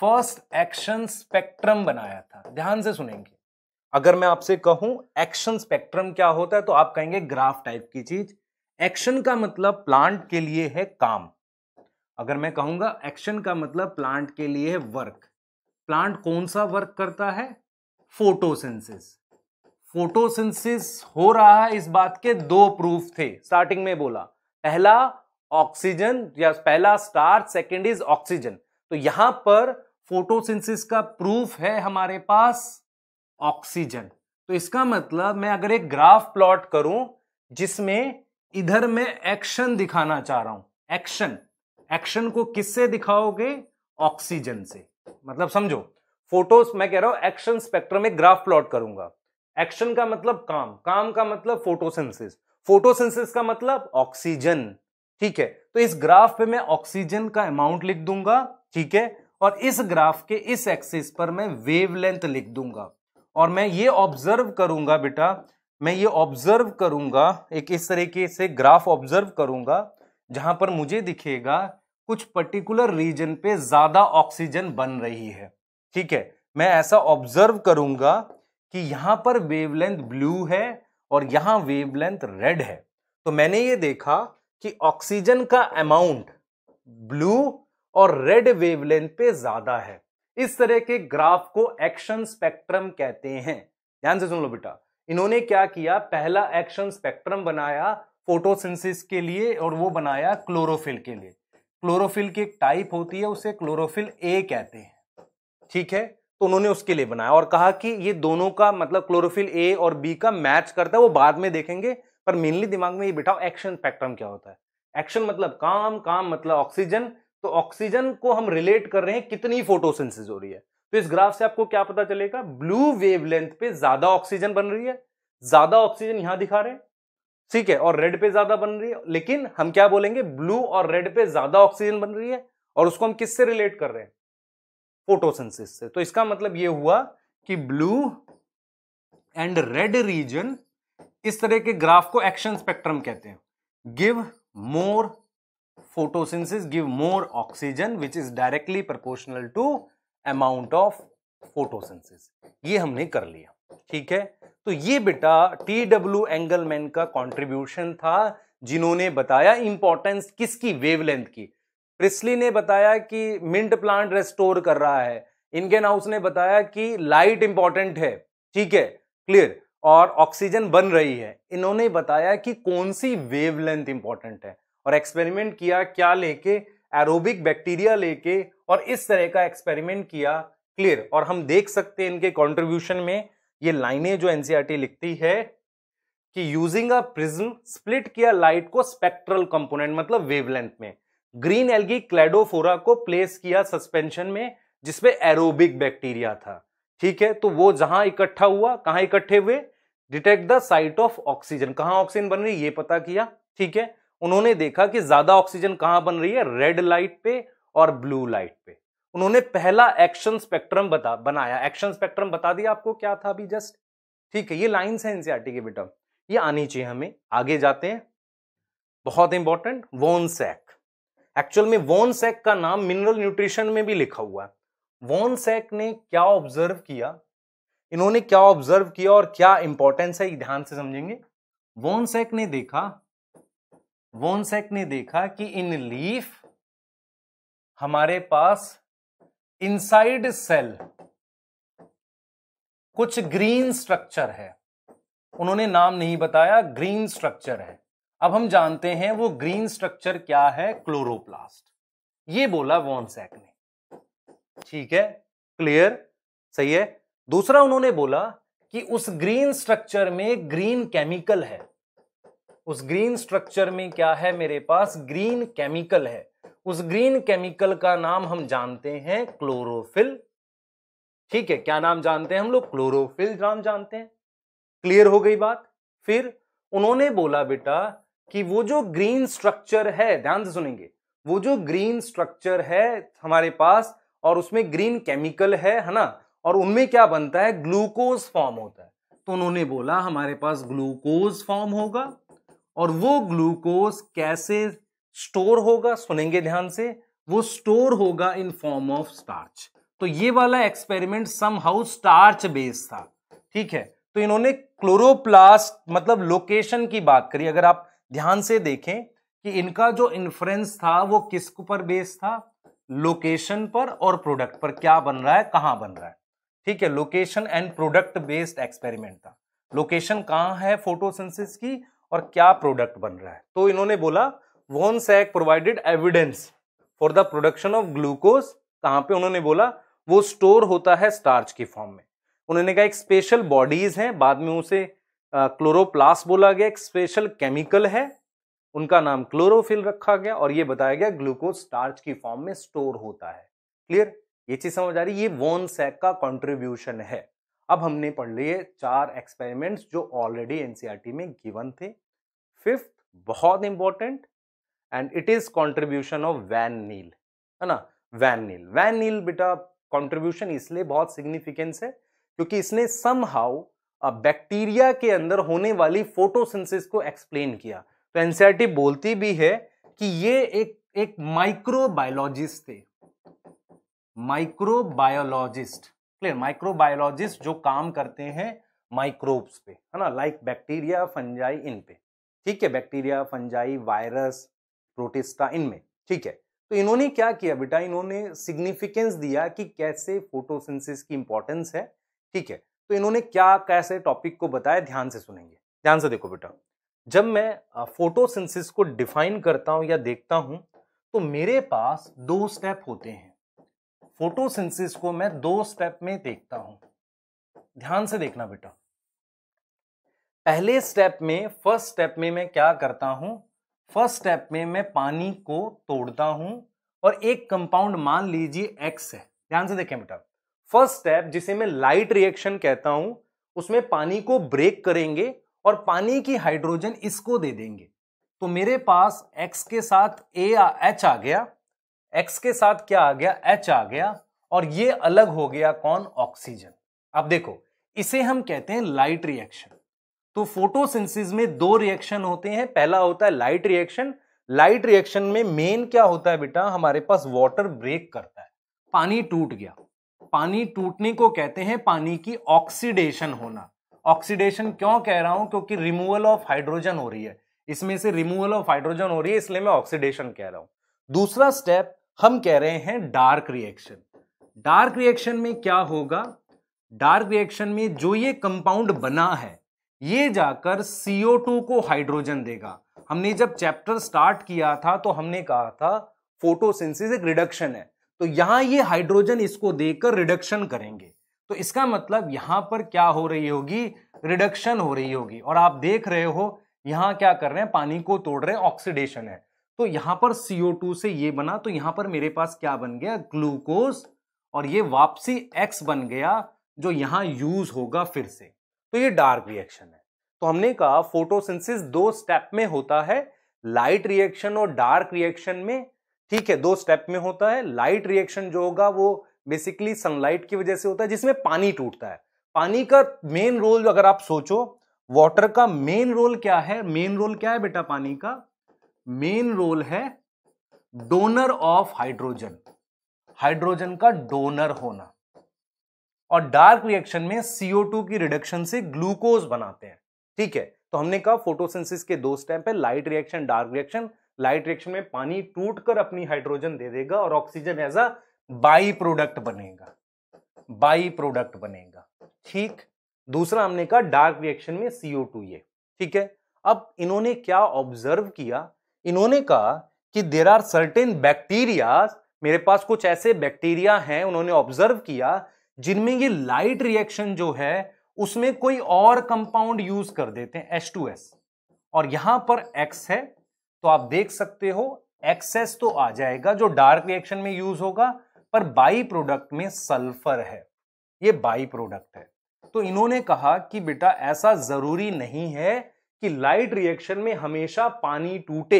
फर्स्ट एक्शन स्पेक्ट्रम बनाया था ध्यान से सुनेंगे अगर मैं आपसे कहूं एक्शन स्पेक्ट्रम क्या होता है तो आप कहेंगे ग्राफ टाइप की चीज एक्शन का मतलब प्लांट के लिए है काम अगर मैं कहूंगा एक्शन का मतलब प्लांट के लिए है वर्क प्लांट कौन सा वर्क करता है फोटोसिंथेसिस फोटोसिंथेसिस हो रहा है इस बात के दो प्रूफ थे स्टार्टिंग में बोला पहला ऑक्सीजन या पहला स्टार सेकंड इज ऑक्सीजन तो यहां पर फोटोसिंथेसिस का प्रूफ है हमारे पास ऑक्सीजन तो इसका मतलब मैं अगर एक ग्राफ प्लॉट करूं जिसमें इधर मैं एक्शन दिखाना चाह रहा हूं एक्शन एक्शन को किससे दिखाओगे ऑक्सीजन से मतलब समझो फोटोस मैं कह रहा हूं एक्शन स्पेक्ट्रम में ग्राफ प्लॉट करूंगा एक्शन का मतलब काम काम का मतलब फोटोसेंसिस फोटोसेंसिस का मतलब ऑक्सीजन ठीक है तो इस ग्राफ पे मैं ऑक्सीजन का अमाउंट लिख दूंगा ठीक है और इस ग्राफ के इस एक्सिस पर मैं वेवलेंथ लिख दूंगा और मैं ये ऑब्जर्व करूंगा बेटा मैं ये ऑब्जर्व करूंगा एक इस तरीके से ग्राफ ऑब्जर्व करूंगा जहां पर मुझे दिखेगा कुछ पर्टिकुलर रीजन पे ज्यादा ऑक्सीजन बन रही है ठीक है मैं ऐसा ऑब्जर्व करूंगा कि यहां पर वेवलेंथ ब्लू है और यहां वेवलेंथ रेड है तो मैंने ये देखा कि ऑक्सीजन का अमाउंट ब्लू और रेड वेवलेंथ पे ज्यादा है इस तरह के ग्राफ को एक्शन स्पेक्ट्रम कहते हैं ध्यान से सुन लो बेटा इन्होंने क्या किया पहला एक्शन स्पेक्ट्रम बनाया फोटोसिंथेसिस के लिए और वो बनाया क्लोरोफिल के लिए क्लोरोफिल की एक टाइप होती है उसे क्लोरोफिल ए कहते हैं ठीक है तो उन्होंने उसके लिए बनाया और कहा कि ये दोनों का मतलब क्लोरोफिल ए और बी का मैच करता है वो बाद में देखेंगे पर मेनली दिमाग में ये बिठाओ एक्शन स्पेक्ट्रम क्या होता है एक्शन मतलब काम काम मतलब ऑक्सीजन तो ऑक्सीजन को हम रिलेट कर रहे हैं कितनी फोटोसिंथेसिस हो रही है तो इस ग्राफ से आपको क्या पता चलेगा ब्लू लेंथ पे ज्यादा ऑक्सीजन बन रही है ज्यादा ऑक्सीजन यहां दिखा रहे हैं ठीक है और रेड पे ज्यादा बन रही है लेकिन हम क्या बोलेंगे ब्लू और रेड पे ज्यादा ऑक्सीजन बन रही है और उसको हम किससे रिलेट कर रहे हैं फोटोसेंसिस से तो इसका मतलब यह हुआ कि ब्लू एंड रेड रीजन इस तरह के ग्राफ को एक्शन स्पेक्ट्रम कहते हैं give more photosynthesis give more oxygen which is directly proportional to amount of photosynthesis ये हमने कर लिया ठीक है तो ये बेटा टी डब्ल्यू एंगलमैन का कंट्रीब्यूशन था जिन्होंने बताया इंपॉर्टेंस किसकी वेवलेंथ की प्रिस्ली ने बताया कि मिंट प्लांट रेस्टोर कर रहा है इनके नाउस ने बताया कि लाइट इंपॉर्टेंट है ठीक है क्लियर और ऑक्सीजन बन रही है इन्होंने बताया कि कौन सी वेवलेंथ इंपॉर्टेंट है और एक्सपेरिमेंट किया क्या लेके एरोबिक बैक्टीरिया लेके और इस तरह का एक्सपेरिमेंट किया क्लियर और हम देख सकते हैं इनके कॉन्ट्रीब्यूशन में ये लाइनें जो एनसीईआरटी e लिखती है कि यूजिंग अ प्रिज्म स्प्लिट किया लाइट को स्पेक्ट्रल कंपोनेंट मतलब वेवलेंथ में ग्रीन एल्गी क्लेडोफोरा को प्लेस किया सस्पेंशन में जिसमें एरोबिक बैक्टीरिया था ठीक है तो वो जहां इकट्ठा हुआ कहां इकट्ठे हुए detect the site of oxygen कहां ऑक्सीजन बन रही ये पता किया ठीक है उन्होंने देखा कि ज्यादा ऑक्सीजन कहां बन रही है रेड लाइट पे और ब्लू लाइट पे उन्होंने पहला एक्शन स्पेक्ट्रम बता बनाया एक्शन स्पेक्ट्रम बता दिया आपको क्या था अभी जस्ट ठीक है ये लाइन्स है एनसीआरटी के बेटा ये आनी चाहिए हमें आगे जाते हैं बहुत इंपॉर्टेंट वोनसैक एक्चुअल में वोन सेक का नाम मिनरल न्यूट्रिशन में भी लिखा हुआ है वोनसैक ने क्या ऑब्जर्व किया इन्होंने क्या ऑब्जर्व किया और क्या इंपॉर्टेंस है ध्यान से समझेंगे वोनसैक ने देखा वोनसेक ने देखा कि इन लीफ हमारे पास इनसाइड सेल कुछ ग्रीन स्ट्रक्चर है उन्होंने नाम नहीं बताया ग्रीन स्ट्रक्चर है अब हम जानते हैं वो ग्रीन स्ट्रक्चर क्या है क्लोरोप्लास्ट ये बोला वॉन्सैक ने ठीक है क्लियर सही है दूसरा उन्होंने बोला कि उस ग्रीन स्ट्रक्चर में ग्रीन केमिकल है उस ग्रीन स्ट्रक्चर में क्या है मेरे पास ग्रीन केमिकल है उस ग्रीन केमिकल का नाम हम जानते हैं क्लोरोफिल ठीक है क्या नाम जानते हैं हम लोग क्लोरोफिल नाम जानते हैं क्लियर हो गई बात फिर उन्होंने बोला बेटा कि वो जो ग्रीन स्ट्रक्चर है ध्यान से सुनेंगे वो जो ग्रीन स्ट्रक्चर है हमारे पास और उसमें ग्रीन केमिकल है है ना और उनमें क्या बनता है ग्लूकोज फॉर्म होता है तो उन्होंने बोला हमारे पास ग्लूकोज फॉर्म होगा और वो ग्लूकोज कैसे स्टोर होगा सुनेंगे ध्यान से वो स्टोर होगा इन फॉर्म ऑफ स्टार्च तो ये वाला experiment somehow starch based था ठीक है तो इन्होंने क्लोरोप्लास्ट मतलब लोकेशन की बात करी अगर आप ध्यान से देखें कि इनका जो इन्फ्रेंस था वो किस पर बेस्ड था लोकेशन पर और प्रोडक्ट पर क्या बन रहा है कहां बन रहा है ठीक है location and product based experiment था लोकेशन कहां है फोटोसेंसिस की और क्या प्रोडक्ट बन रहा है तो इन्होंने बोला von Sachs provided evidence for the production of glucose कहाँ पे उन्होंने बोला वो स्टोर होता है स्टार्च के फॉर्म में उन्होंने कहा एक स्पेशल बॉडीज हैं बाद में उसे क्लोरोप्लास बोला गया एक स्पेशल केमिकल है उनका नाम क्लोरोफिल रखा गया और ये बताया गया ग्लूकोज स्टार्च की फॉर्म में स्टोर होता है क्लियर ये चीज समझ आ रही है ये वोन सैक का कॉन्ट्रीब्यूशन है अब हमने पढ़ लिए चार एक्सपेरिमेंट्स जो ऑलरेडी एनसीईआरटी e में गिवन थे फिफ्थ बहुत important and it is contribution of van Niel है ना वैन नील वैन नील बेटा कॉन्ट्रीब्यूशन इसलिए बहुत सिग्निफिकेंस है क्योंकि इसने सम हाउ बैक्टीरिया के अंदर होने वाली फोटोसिंथेसिस को एक्सप्लेन किया तो एनसीईआरटी e बोलती भी है कि ये एक एक माइक्रोबायोलॉजिस्ट थे माइक्रोबायोलॉजिस्ट क्लियर माइक्रोबायोलॉजिस्ट जो काम करते हैं माइक्रोब्स पे है ना लाइक बैक्टीरिया फंजाई इन पे ठीक है बैक्टीरिया फंजाई वायरस प्रोटिस्टा इनमें ठीक है तो इन्होंने क्या किया बेटा इन्होंने सिग्निफिकेंस दिया कि कैसे फोटोसिंथेसिस की इंपॉर्टेंस है ठीक है तो इन्होंने क्या कैसे टॉपिक को बताया ध्यान से सुनेंगे ध्यान से देखो बेटा जब मैं फोटोसिंथेसिस को डिफाइन करता हूं या देखता हूं तो मेरे पास दो स्टेप होते हैं फोटोसिंथेसिस को मैं दो स्टेप में देखता हूं ध्यान से देखना बेटा पहले स्टेप में फर्स्ट स्टेप में मैं क्या करता हूं फर्स्ट स्टेप में मैं पानी को तोड़ता हूं और एक कंपाउंड मान लीजिए एक्स है ध्यान से देखें बेटा फर्स्ट स्टेप जिसे मैं लाइट रिएक्शन कहता हूं उसमें पानी को ब्रेक करेंगे और पानी की हाइड्रोजन इसको दे देंगे तो मेरे पास एक्स के साथ ए एच आ गया एक्स के साथ क्या आ गया एच आ गया और ये अलग हो गया कौन ऑक्सीजन अब देखो इसे हम कहते हैं लाइट रिएक्शन तो फोटोसिंथेसिस में दो रिएक्शन होते हैं पहला होता है लाइट रिएक्शन लाइट रिएक्शन में मेन क्या होता है बेटा हमारे पास वाटर ब्रेक करता है पानी टूट गया पानी टूटने को कहते हैं पानी की ऑक्सीडेशन होना ऑक्सीडेशन क्यों कह रहा हूं क्योंकि रिमूवल ऑफ हाइड्रोजन हो रही है इसमें से रिमूवल ऑफ हाइड्रोजन हो रही है इसलिए मैं ऑक्सीडेशन कह रहा हूं दूसरा स्टेप हम कह रहे हैं डार्क रिएक्शन डार्क रिएक्शन में क्या होगा डार्क रिएक्शन में जो ये कंपाउंड बना है ये जाकर CO2 को हाइड्रोजन देगा हमने जब चैप्टर स्टार्ट किया था तो हमने कहा था फोटोसिंथेसिस एक रिडक्शन है तो यहां ये हाइड्रोजन इसको देकर रिडक्शन करेंगे तो इसका मतलब यहां पर क्या हो रही होगी रिडक्शन हो रही होगी और आप देख रहे हो यहां क्या कर रहे हैं पानी को तोड़ रहे ऑक्सीडेशन है तो यहां पर CO2 से ये बना तो यहां पर मेरे पास क्या बन गया ग्लूकोज और ये वापसी X बन गया जो यहां यूज होगा फिर से तो ये डार्क रिएक्शन है तो हमने कहा फोटोसिंथेसिस दो स्टेप में होता है लाइट रिएक्शन और डार्क रिएक्शन में ठीक है दो स्टेप में होता है लाइट रिएक्शन जो होगा वो बेसिकली सनलाइट की वजह से होता है जिसमें पानी टूटता है पानी का मेन रोल अगर आप सोचो वाटर का मेन रोल क्या है मेन रोल क्या है बेटा पानी का मेन रोल है डोनर ऑफ हाइड्रोजन हाइड्रोजन का डोनर होना और डार्क रिएक्शन में CO2 की रिडक्शन से ग्लूकोज बनाते हैं ठीक है तो हमने कहा फोटोसिंथेसिस के दो स्टेप है light reaction dark reaction light reaction में पानी टूट कर अपनी हाइड्रोजन दे देगा और oxygen as a by product बनेगा बाई प्रोडक्ट बनेगा ठीक दूसरा हमने कहा डार्क रिएक्शन में सीओ टू ये ठीक है अब इन्होंने क्या ऑब्जर्व किया इन्होंने कहा कि देर आर सर्टेन बैक्टीरिया मेरे पास कुछ ऐसे बैक्टीरिया हैं उन्होंने ऑब्जर्व किया जिनमें ये लाइट रिएक्शन जो है उसमें कोई और कंपाउंड यूज कर देते हैं H2S और यहां पर X है तो आप देख सकते हो एक्सेस तो आ जाएगा जो डार्क रिएक्शन में यूज होगा पर बाई प्रोडक्ट में सल्फर है ये बाई प्रोडक्ट है तो इन्होंने कहा कि बेटा ऐसा जरूरी नहीं है कि लाइट रिएक्शन में हमेशा पानी टूटे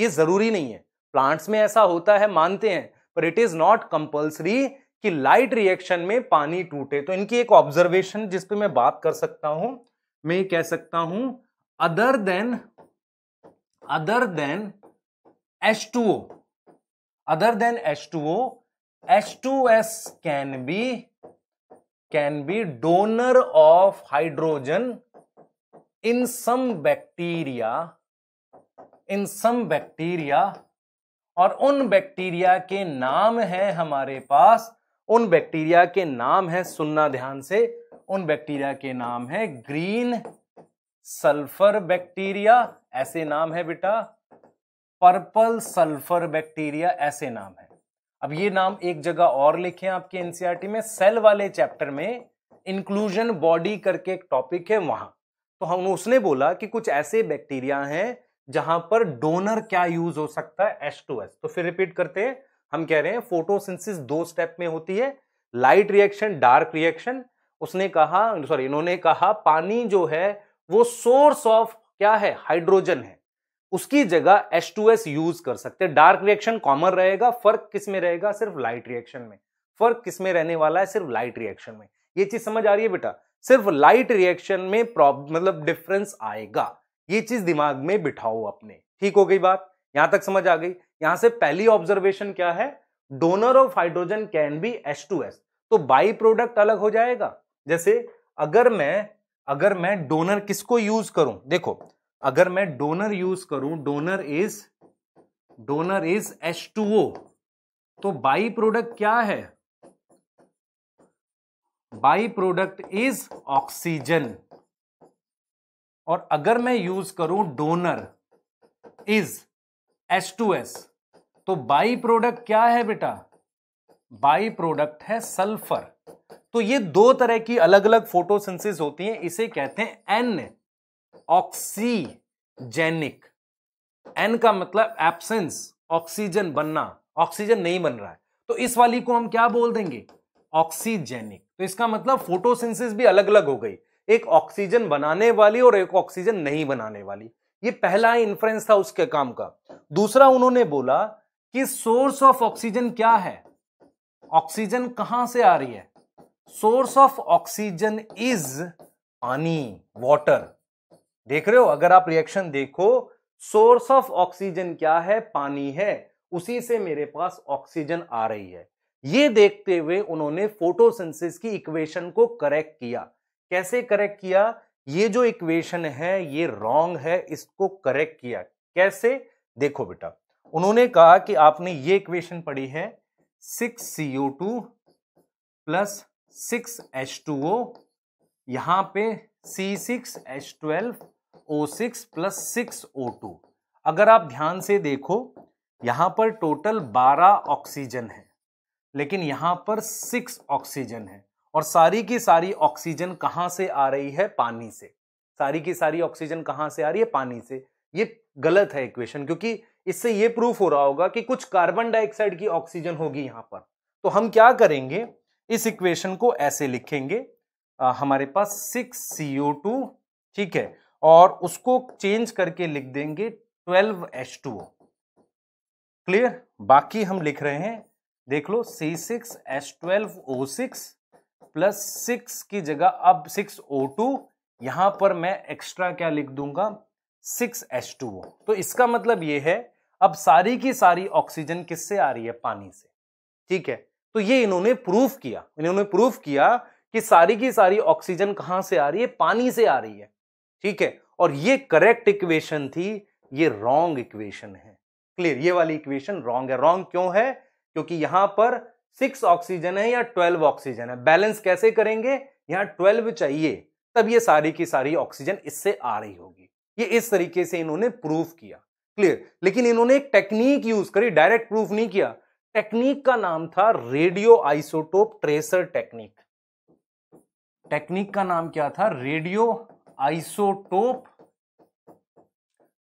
ये जरूरी नहीं है प्लांट्स में ऐसा होता है मानते हैं पर इट इज नॉट कंपल्सरी कि लाइट रिएक्शन में पानी टूटे तो इनकी एक ऑब्जर्वेशन जिस पे मैं बात कर सकता हूं मैं कह सकता हूं other than other than H two O other than H two O H two S can be can be donor of hydrogen in some bacteria in some bacteria और उन बैक्टीरिया के नाम है हमारे पास उन बैक्टीरिया के नाम है सुनना ध्यान से उन बैक्टीरिया के नाम है ग्रीन सल्फर बैक्टीरिया ऐसे नाम है बेटा पर्पल सल्फर बैक्टीरिया ऐसे नाम है अब ये नाम एक जगह और लिखे हैं आपके एनसीईआरटी e में सेल वाले चैप्टर में इंक्लूजन बॉडी करके एक टॉपिक है वहां तो हम उसने बोला कि कुछ ऐसे बैक्टीरिया हैं जहां पर डोनर क्या यूज हो सकता है एस टू एस तो फिर रिपीट करते हैं हम कह रहे हैं फोटोसिंथेसिस दो स्टेप में होती है लाइट रिएक्शन डार्क रिएक्शन उसने कहा सॉरी इन्होंने कहा पानी जो है वो सोर्स ऑफ क्या है हाइड्रोजन है उसकी जगह एस टू एस यूज कर सकते हैं डार्क रिएक्शन कॉमन रहेगा फर्क किस में रहेगा सिर्फ लाइट रिएक्शन में फर्क किस में रहने वाला है सिर्फ लाइट रिएक्शन में ये चीज समझ आ रही है बेटा सिर्फ लाइट रिएक्शन में मतलब डिफरेंस आएगा ये चीज दिमाग में बिठाओ अपने ठीक हो गई बात यहां तक समझ आ गई यहां से पहली ऑब्जर्वेशन क्या है donor of hydrogen can be H two S तो बाई प्रोडक्ट अलग हो जाएगा जैसे अगर मैं अगर मैं डोनर किसको यूज करूं देखो अगर मैं डोनर यूज करूं donor is donor is H two O तो बाई प्रोडक्ट क्या है बाई प्रोडक्ट इज ऑक्सीजन और अगर मैं यूज करूं donor is S two S तो बाई प्रोडक्ट क्या है बेटा बाई प्रोडक्ट है सल्फर तो ये दो तरह की अलग अलग फोटोसिंथेसिस होती है इसे कहते हैं एन ऑक्सीजेनिक एन का मतलब एब्सेंस ऑक्सीजन बनना ऑक्सीजन नहीं बन रहा है तो इस वाली को हम क्या बोल देंगे ऑक्सीजेनिक तो इसका मतलब फोटोसिंथेसिस भी अलग अलग हो गई एक ऑक्सीजन बनाने वाली और एक ऑक्सीजन नहीं बनाने वाली ये पहला इन्फ्रेंस था उसके काम का दूसरा उन्होंने बोला कि सोर्स ऑफ ऑक्सीजन क्या है ऑक्सीजन कहां से आ रही है सोर्स ऑफ ऑक्सीजन इज पानी वाटर देख रहे हो अगर आप रिएक्शन देखो सोर्स ऑफ ऑक्सीजन क्या है पानी है उसी से मेरे पास ऑक्सीजन आ रही है ये देखते हुए उन्होंने फोटोसिंथेसिस की इक्वेशन को करेक्ट किया कैसे करेक्ट किया ये जो इक्वेशन है ये रॉन्ग है इसको करेक्ट किया कैसे देखो बेटा उन्होंने कहा कि आपने ये इक्वेशन पढ़ी है six C O two plus six H two O यहां पे C six H twelve O six plus six O two अगर आप ध्यान से देखो यहां पर टोटल बारह ऑक्सीजन है लेकिन यहां पर सिक्स ऑक्सीजन है और सारी की सारी ऑक्सीजन कहां से आ रही है पानी से सारी की सारी ऑक्सीजन कहां से आ रही है पानी से ये गलत है इक्वेशन क्योंकि इससे ये प्रूफ हो रहा होगा कि कुछ कार्बन डाइऑक्साइड की ऑक्सीजन होगी यहां पर तो हम क्या करेंगे इस इक्वेशन को ऐसे लिखेंगे आ, हमारे पास सिक्स सी ओ टू ठीक है और उसको चेंज करके लिख देंगे twelve H two O clear बाकी हम लिख रहे हैं देख लो C six S twelve O six plus six की जगह अब सिक्स ओ टू यहां पर मैं एक्स्ट्रा क्या लिख दूंगा सिक्स एस टू ओ तो इसका मतलब यह है अब सारी की सारी ऑक्सीजन किससे आ रही है पानी से ठीक है तो ये इन्होंने प्रूफ किया इन्होंने प्रूफ किया कि सारी की सारी ऑक्सीजन कहां से आ रही है पानी से आ रही है ठीक है और ये करेक्ट इक्वेशन थी ये रॉन्ग इक्वेशन है क्लियर ये वाली इक्वेशन रॉन्ग है रॉन्ग क्यों है क्योंकि यहां पर सिक्स ऑक्सीजन है या ट्वेल्व ऑक्सीजन है बैलेंस कैसे करेंगे यहां ट्वेल्व चाहिए तब ये सारी की सारी ऑक्सीजन इससे आ रही होगी ये इस तरीके से इन्होंने प्रूफ किया क्लियर लेकिन इन्होंने एक टेक्निक यूज करी डायरेक्ट प्रूफ नहीं किया टेक्निक का नाम था radio isotope tracer technique technique का नाम क्या था रेडियो आइसोटोप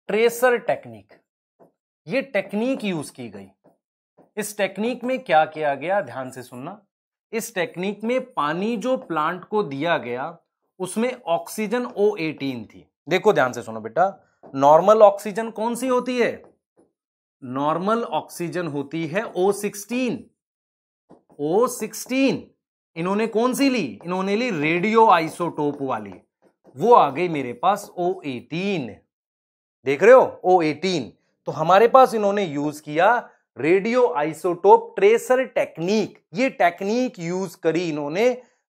ट्रेसर टेक्निक ये टेक्निक यूज की गई इस टेक्निक में क्या किया गया ध्यान से सुनना इस टेक्निक में पानी जो प्लांट को दिया गया उसमें ऑक्सीजन ओ एटीन थी देखो ध्यान से सुनो बेटा नॉर्मल ऑक्सीजन कौन सी होती है नॉर्मल ऑक्सीजन होती है ओ सिक्सटीन ओ सिक्सटीन इन्होंने कौन सी ली इन्होंने ली रेडियो आइसोटोप वाली वो आ गई मेरे पास ओ एटीन देख रहे हो ओ एटीन तो हमारे पास इन्होंने यूज किया रेडियो आइसोटोप ट्रेसर टेक्निक ये टेक्निक यूज करी इन्होंने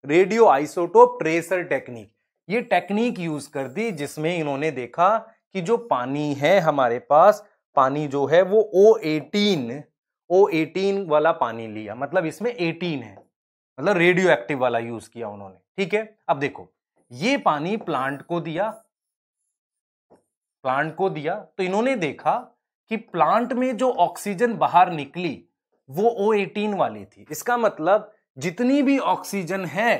रेडियो आइसोटोप ट्रेसर टेक्निक ये टेक्निक यूज कर दी जिसमें इन्होंने देखा कि जो पानी है हमारे पास पानी जो है वो ओ एटीन ओ एटीन वाला पानी लिया मतलब इसमें एटीन है मतलब रेडियो एक्टिव वाला यूज किया उन्होंने ठीक है अब देखो ये पानी प्लांट को दिया प्लांट को दिया तो इन्होंने देखा कि प्लांट में जो ऑक्सीजन बाहर निकली वो ओ एटीन वाली थी इसका मतलब जितनी भी ऑक्सीजन है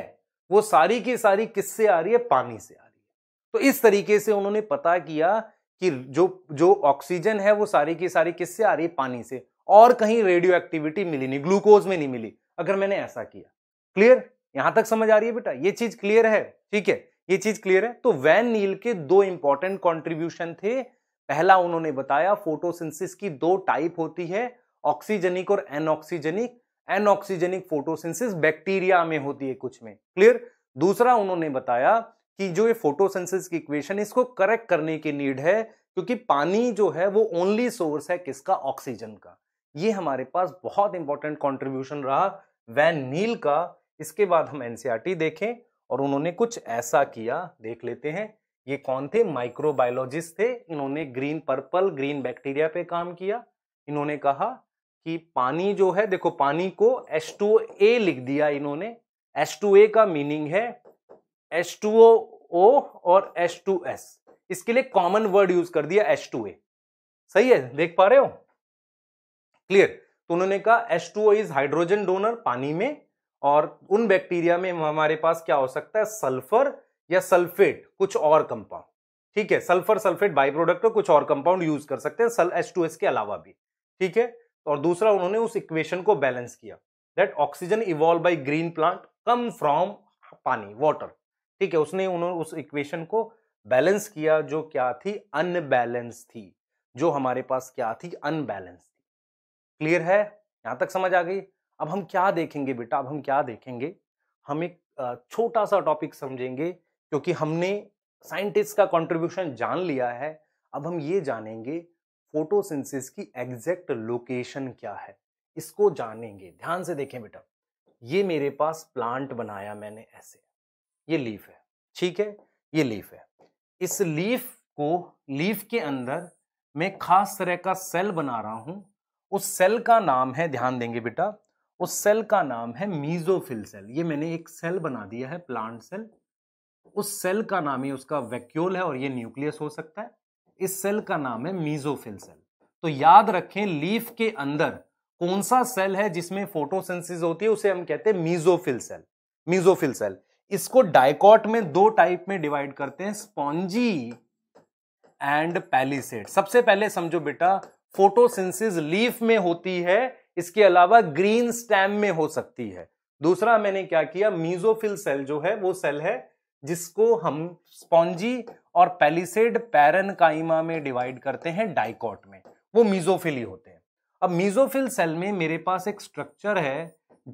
वो सारी की सारी किससे आ रही है पानी से आ रही है तो इस तरीके से उन्होंने पता किया कि जो जो ऑक्सीजन है वो सारी की सारी किससे आ रही है पानी से और कहीं रेडियो एक्टिविटी मिली नहीं ग्लूकोज में नहीं मिली अगर मैंने ऐसा किया क्लियर यहां तक समझ आ रही है बेटा ये चीज क्लियर है ठीक है ये चीज क्लियर है तो वैन नील के दो इंपॉर्टेंट कॉन्ट्रीब्यूशन थे पहला उन्होंने बताया फोटोसिंथेसिस की दो टाइप होती है ऑक्सीजनिक और एनऑक्सीजनिक एनऑक्सीजनिक फोटोसिंथेसिस बैक्टीरिया में होती है कुछ में क्लियर दूसरा उन्होंने बताया कि जो ये फोटोसिंथेसिस की इक्वेशन इसको करेक्ट करने की नीड है क्योंकि पानी जो है वो ओनली सोर्स है किसका ऑक्सीजन का ये हमारे पास बहुत इंपॉर्टेंट कॉन्ट्रीब्यूशन रहा वैन नील का इसके बाद हम एनसीआरटी e देखें और उन्होंने कुछ ऐसा किया देख लेते हैं ये कौन थे माइक्रोबायोलॉजिस्ट थे इन्होंने ग्रीन पर्पल ग्रीन बैक्टीरिया पे काम किया इन्होंने कहा कि पानी जो है देखो पानी को एस लिख दिया इन्होंने एस का मीनिंग है एस और एस इसके लिए कॉमन वर्ड यूज कर दिया एस सही है देख पा रहे हो क्लियर तो उन्होंने कहा H2O इज हाइड्रोजन डोनर पानी में और उन बैक्टीरिया में हमारे पास क्या हो सकता है सल्फर या सल्फेट कुछ और कंपाउंड ठीक है सल्फर सल्फेट बाई प्रोडक्ट कुछ और कंपाउंड यूज कर सकते हैं सल एच टू एस के अलावा भी ठीक है और दूसरा उन्होंने उस इक्वेशन को बैलेंस किया that oxygen evolve by green plant come from पानी वॉटर ठीक है उसने उन्होंने उस इक्वेशन को बैलेंस किया जो क्या थी अनबैलेंस थी जो हमारे पास क्या थी अनबैलेंस थी क्लियर है यहां तक समझ आ गई अब हम क्या देखेंगे बेटा अब हम क्या देखेंगे हम एक छोटा सा टॉपिक समझेंगे क्योंकि हमने साइंटिस्ट का कंट्रीब्यूशन जान लिया है अब हम ये जानेंगे फोटोसिंथेसिस की एग्जैक्ट लोकेशन क्या है इसको जानेंगे ध्यान से देखें बेटा ये मेरे पास प्लांट बनाया मैंने ऐसे ये लीफ है ठीक है ये लीफ है इस लीफ को लीफ के अंदर मैं खास तरह का सेल बना रहा हूँ उस सेल का नाम है ध्यान देंगे बेटा उस सेल का नाम है मीजोफिल सेल ये मैंने एक सेल बना दिया है प्लांट सेल उस सेल का नाम ही उसका वैक्यूल है और ये न्यूक्लियस हो सकता है इस सेल का नाम है मीजोफिल सेल तो याद रखें लीफ के अंदर कौन सा सेल है जिसमें फोटोसेंसिस होती है उसे हम कहते हैं मीजोफिल सेल मीजोफिल सेल इसको डायकॉट में दो टाइप में डिवाइड करते हैं स्पॉन्जी एंड पैलिसेट सबसे पहले समझो बेटा फोटोसेंसिस लीफ में होती है इसके अलावा ग्रीन स्टैम में हो सकती है दूसरा मैंने क्या किया मीजोफिल सेल जो है वो सेल है जिसको हम स्पॉन्जी और पैरन काइमा में डिवाइड करते हैं डाइकॉट में वो मीजोफिल ही होते हैं अब मीजोफिल सेल में मेरे पास एक स्ट्रक्चर है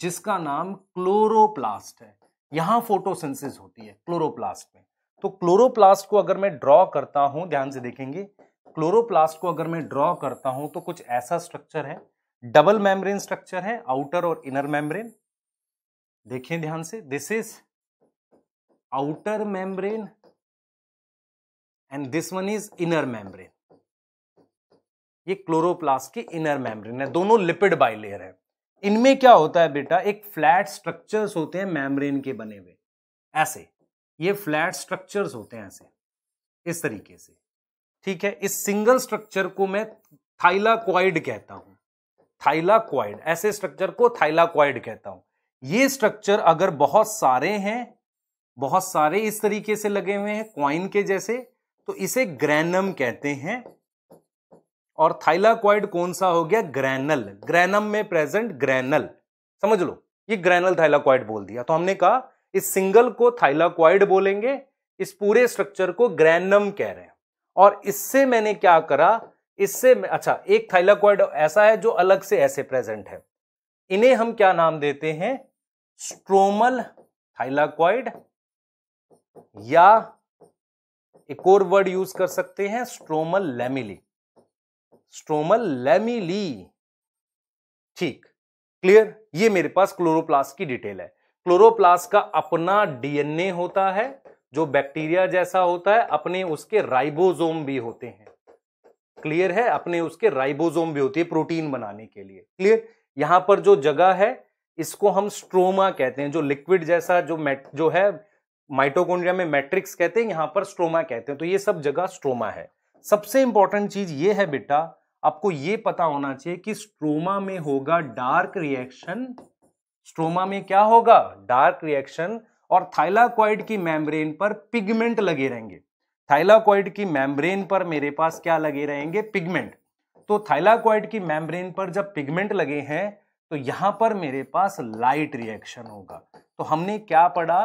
जिसका नाम क्लोरोप्लास्ट है यहाँ फोटोसिंथेसिस होती है क्लोरोप्लास्ट में तो क्लोरोप्लास्ट को अगर मैं ड्रॉ करता हूँ ध्यान से देखेंगे क्लोरोप्लास्ट को अगर मैं ड्रॉ करता हूँ तो कुछ ऐसा स्ट्रक्चर है डबल मेम्ब्रेन स्ट्रक्चर है आउटर और इनर मेम्ब्रेन देखें ध्यान से this is outer membrane and this one is inner membrane ये क्लोरोप्लास्ट की इनर मेम्ब्रेन है दोनों लिपिड बाइलेयर है इनमें क्या होता है बेटा एक फ्लैट स्ट्रक्चर्स होते हैं मेम्ब्रेन के बने हुए ऐसे ये फ्लैट स्ट्रक्चर्स होते हैं ऐसे इस तरीके से ठीक है इस सिंगल स्ट्रक्चर को मैं थाइलाक्वाइड कहता हूं थाइलाक्वाइड ऐसे स्ट्रक्चर को थाइलाक्वाइड कहता हूं ये स्ट्रक्चर अगर बहुत सारे हैं बहुत सारे इस तरीके से लगे हुए हैं क्वाइन के जैसे तो इसे ग्रैनम कहते हैं और थाइलाक्वाइड कौन सा हो गया ग्रैनल ग्रैनम में प्रेजेंट ग्रैनल समझ लो ये ग्रैनल थाइलाक्वाइड बोल दिया तो हमने कहा इस सिंगल को थाइलाक्वाइड बोलेंगे इस पूरे स्ट्रक्चर को ग्रैनम कह रहे हैं और इससे मैंने क्या करा इससे अच्छा एक थाइलाक्वाइड ऐसा है जो अलग से ऐसे प्रेजेंट है इन्हें हम क्या नाम देते हैं स्ट्रोमल थाइलाक्वाइड या एक और वर्ड यूज कर सकते हैं स्ट्रोमल लेमिली स्ट्रोमल लेमिली ठीक क्लियर ये मेरे पास क्लोरोप्लास्ट की डिटेल है क्लोरोप्लास्ट का अपना डीएनए होता है जो बैक्टीरिया जैसा होता है अपने उसके राइबोसोम भी होते हैं क्लियर है अपने उसके राइबोसोम भी होती है प्रोटीन बनाने के लिए क्लियर यहां पर जो जगह है इसको हम स्ट्रोमा कहते हैं जो लिक्विड जैसा जो मेट जो है माइटोकोन्ड्रिया में मैट्रिक्स कहते हैं यहां पर स्ट्रोमा कहते हैं तो ये सब जगह स्ट्रोमा है सबसे इंपॉर्टेंट चीज ये है बेटा आपको ये पता होना चाहिए कि स्ट्रोमा में होगा डार्क रिएक्शन स्ट्रोमा में क्या होगा डार्क रिएक्शन और थाइलाकॉइड की मेम्ब्रेन पर पिगमेंट लगे रहेंगे थाइलाकॉइड की मेम्ब्रेन पर मेरे पास क्या लगे रहेंगे पिगमेंट तो थाइलाकॉइड की मेम्ब्रेन पर जब पिगमेंट लगे हैं तो यहां पर मेरे पास लाइट रिएक्शन होगा तो हमने क्या पढ़ा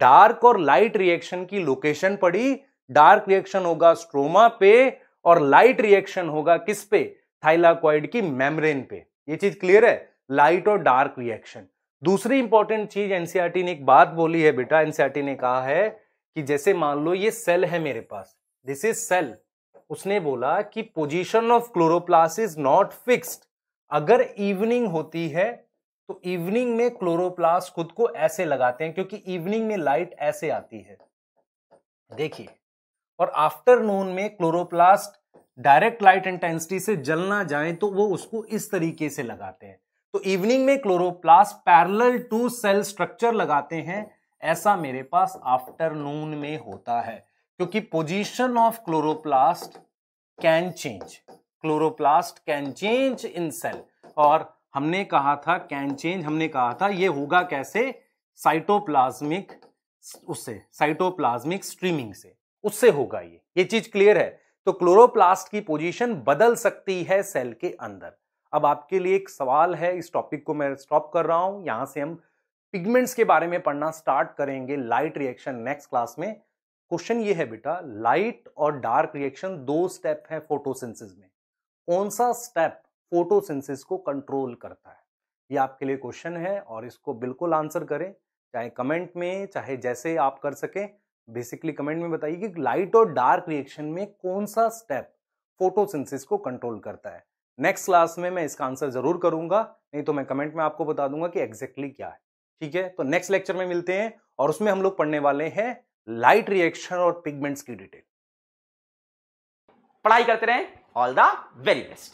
डार्क और लाइट रिएक्शन की लोकेशन पड़ी डार्क रिएक्शन होगा स्ट्रोमा पे और लाइट रिएक्शन होगा किस पे थाइलाकॉइड की मेम्ब्रेन पे ये चीज क्लियर है लाइट और डार्क रिएक्शन दूसरी इंपॉर्टेंट चीज एनसीआरटी ने एक बात बोली है बेटा एनसीआरटी ने कहा है कि जैसे मान लो ये सेल है मेरे पास दिस इज सेल उसने बोला कि position of chloroplast is not fixed अगर इवनिंग होती है तो इवनिंग में क्लोरोप्लास्ट खुद को ऐसे लगाते हैं क्योंकि इवनिंग में लाइट ऐसे आती है देखिए और आफ्टरनून में क्लोरोप्लास्ट डायरेक्ट लाइट इंटेंसिटी से जलना जाए तो वो उसको इस तरीके से लगाते हैं तो इवनिंग में chloroplast parallel to cell structure लगाते हैं ऐसा मेरे पास आफ्टरनून में होता है क्योंकि position of chloroplast can change chloroplast can change in cell और हमने कहा था कैन चेंज हमने कहा था ये होगा कैसे साइटोप्लाज्मिक उससे साइटोप्लाज्मिक स्ट्रीमिंग से उससे होगा ये ये चीज क्लियर है तो क्लोरोप्लास्ट की पोजीशन बदल सकती है सेल के अंदर अब आपके लिए एक सवाल है इस टॉपिक को मैं स्टॉप कर रहा हूं यहां से हम पिगमेंट्स के बारे में पढ़ना स्टार्ट करेंगे लाइट रिएक्शन नेक्स्ट क्लास में क्वेश्चन ये है बेटा लाइट और डार्क रिएक्शन दो स्टेप है फोटोसिंथेसिस में कौन सा स्टेप फोटोसिंथेसिस को कंट्रोल करता है ये आपके लिए क्वेश्चन है और इसको बिल्कुल आंसर करें चाहे कमेंट में चाहे जैसे आप कर सकें बेसिकली कमेंट में बताइए कि लाइट और डार्क रिएक्शन में कौन सा स्टेप फोटोसिंथेसिस को कंट्रोल करता है नेक्स्ट क्लास में मैं इसका आंसर जरूर करूंगा नहीं तो मैं कमेंट में आपको बता दूंगा कि एग्जैक्टली exactly क्या है ठीक है तो नेक्स्ट लेक्चर में मिलते हैं और उसमें हम लोग पढ़ने वाले हैं लाइट रिएक्शन और पिगमेंट्स की डिटेल पढ़ाई करते रहें ऑल द वेरी बेस्ट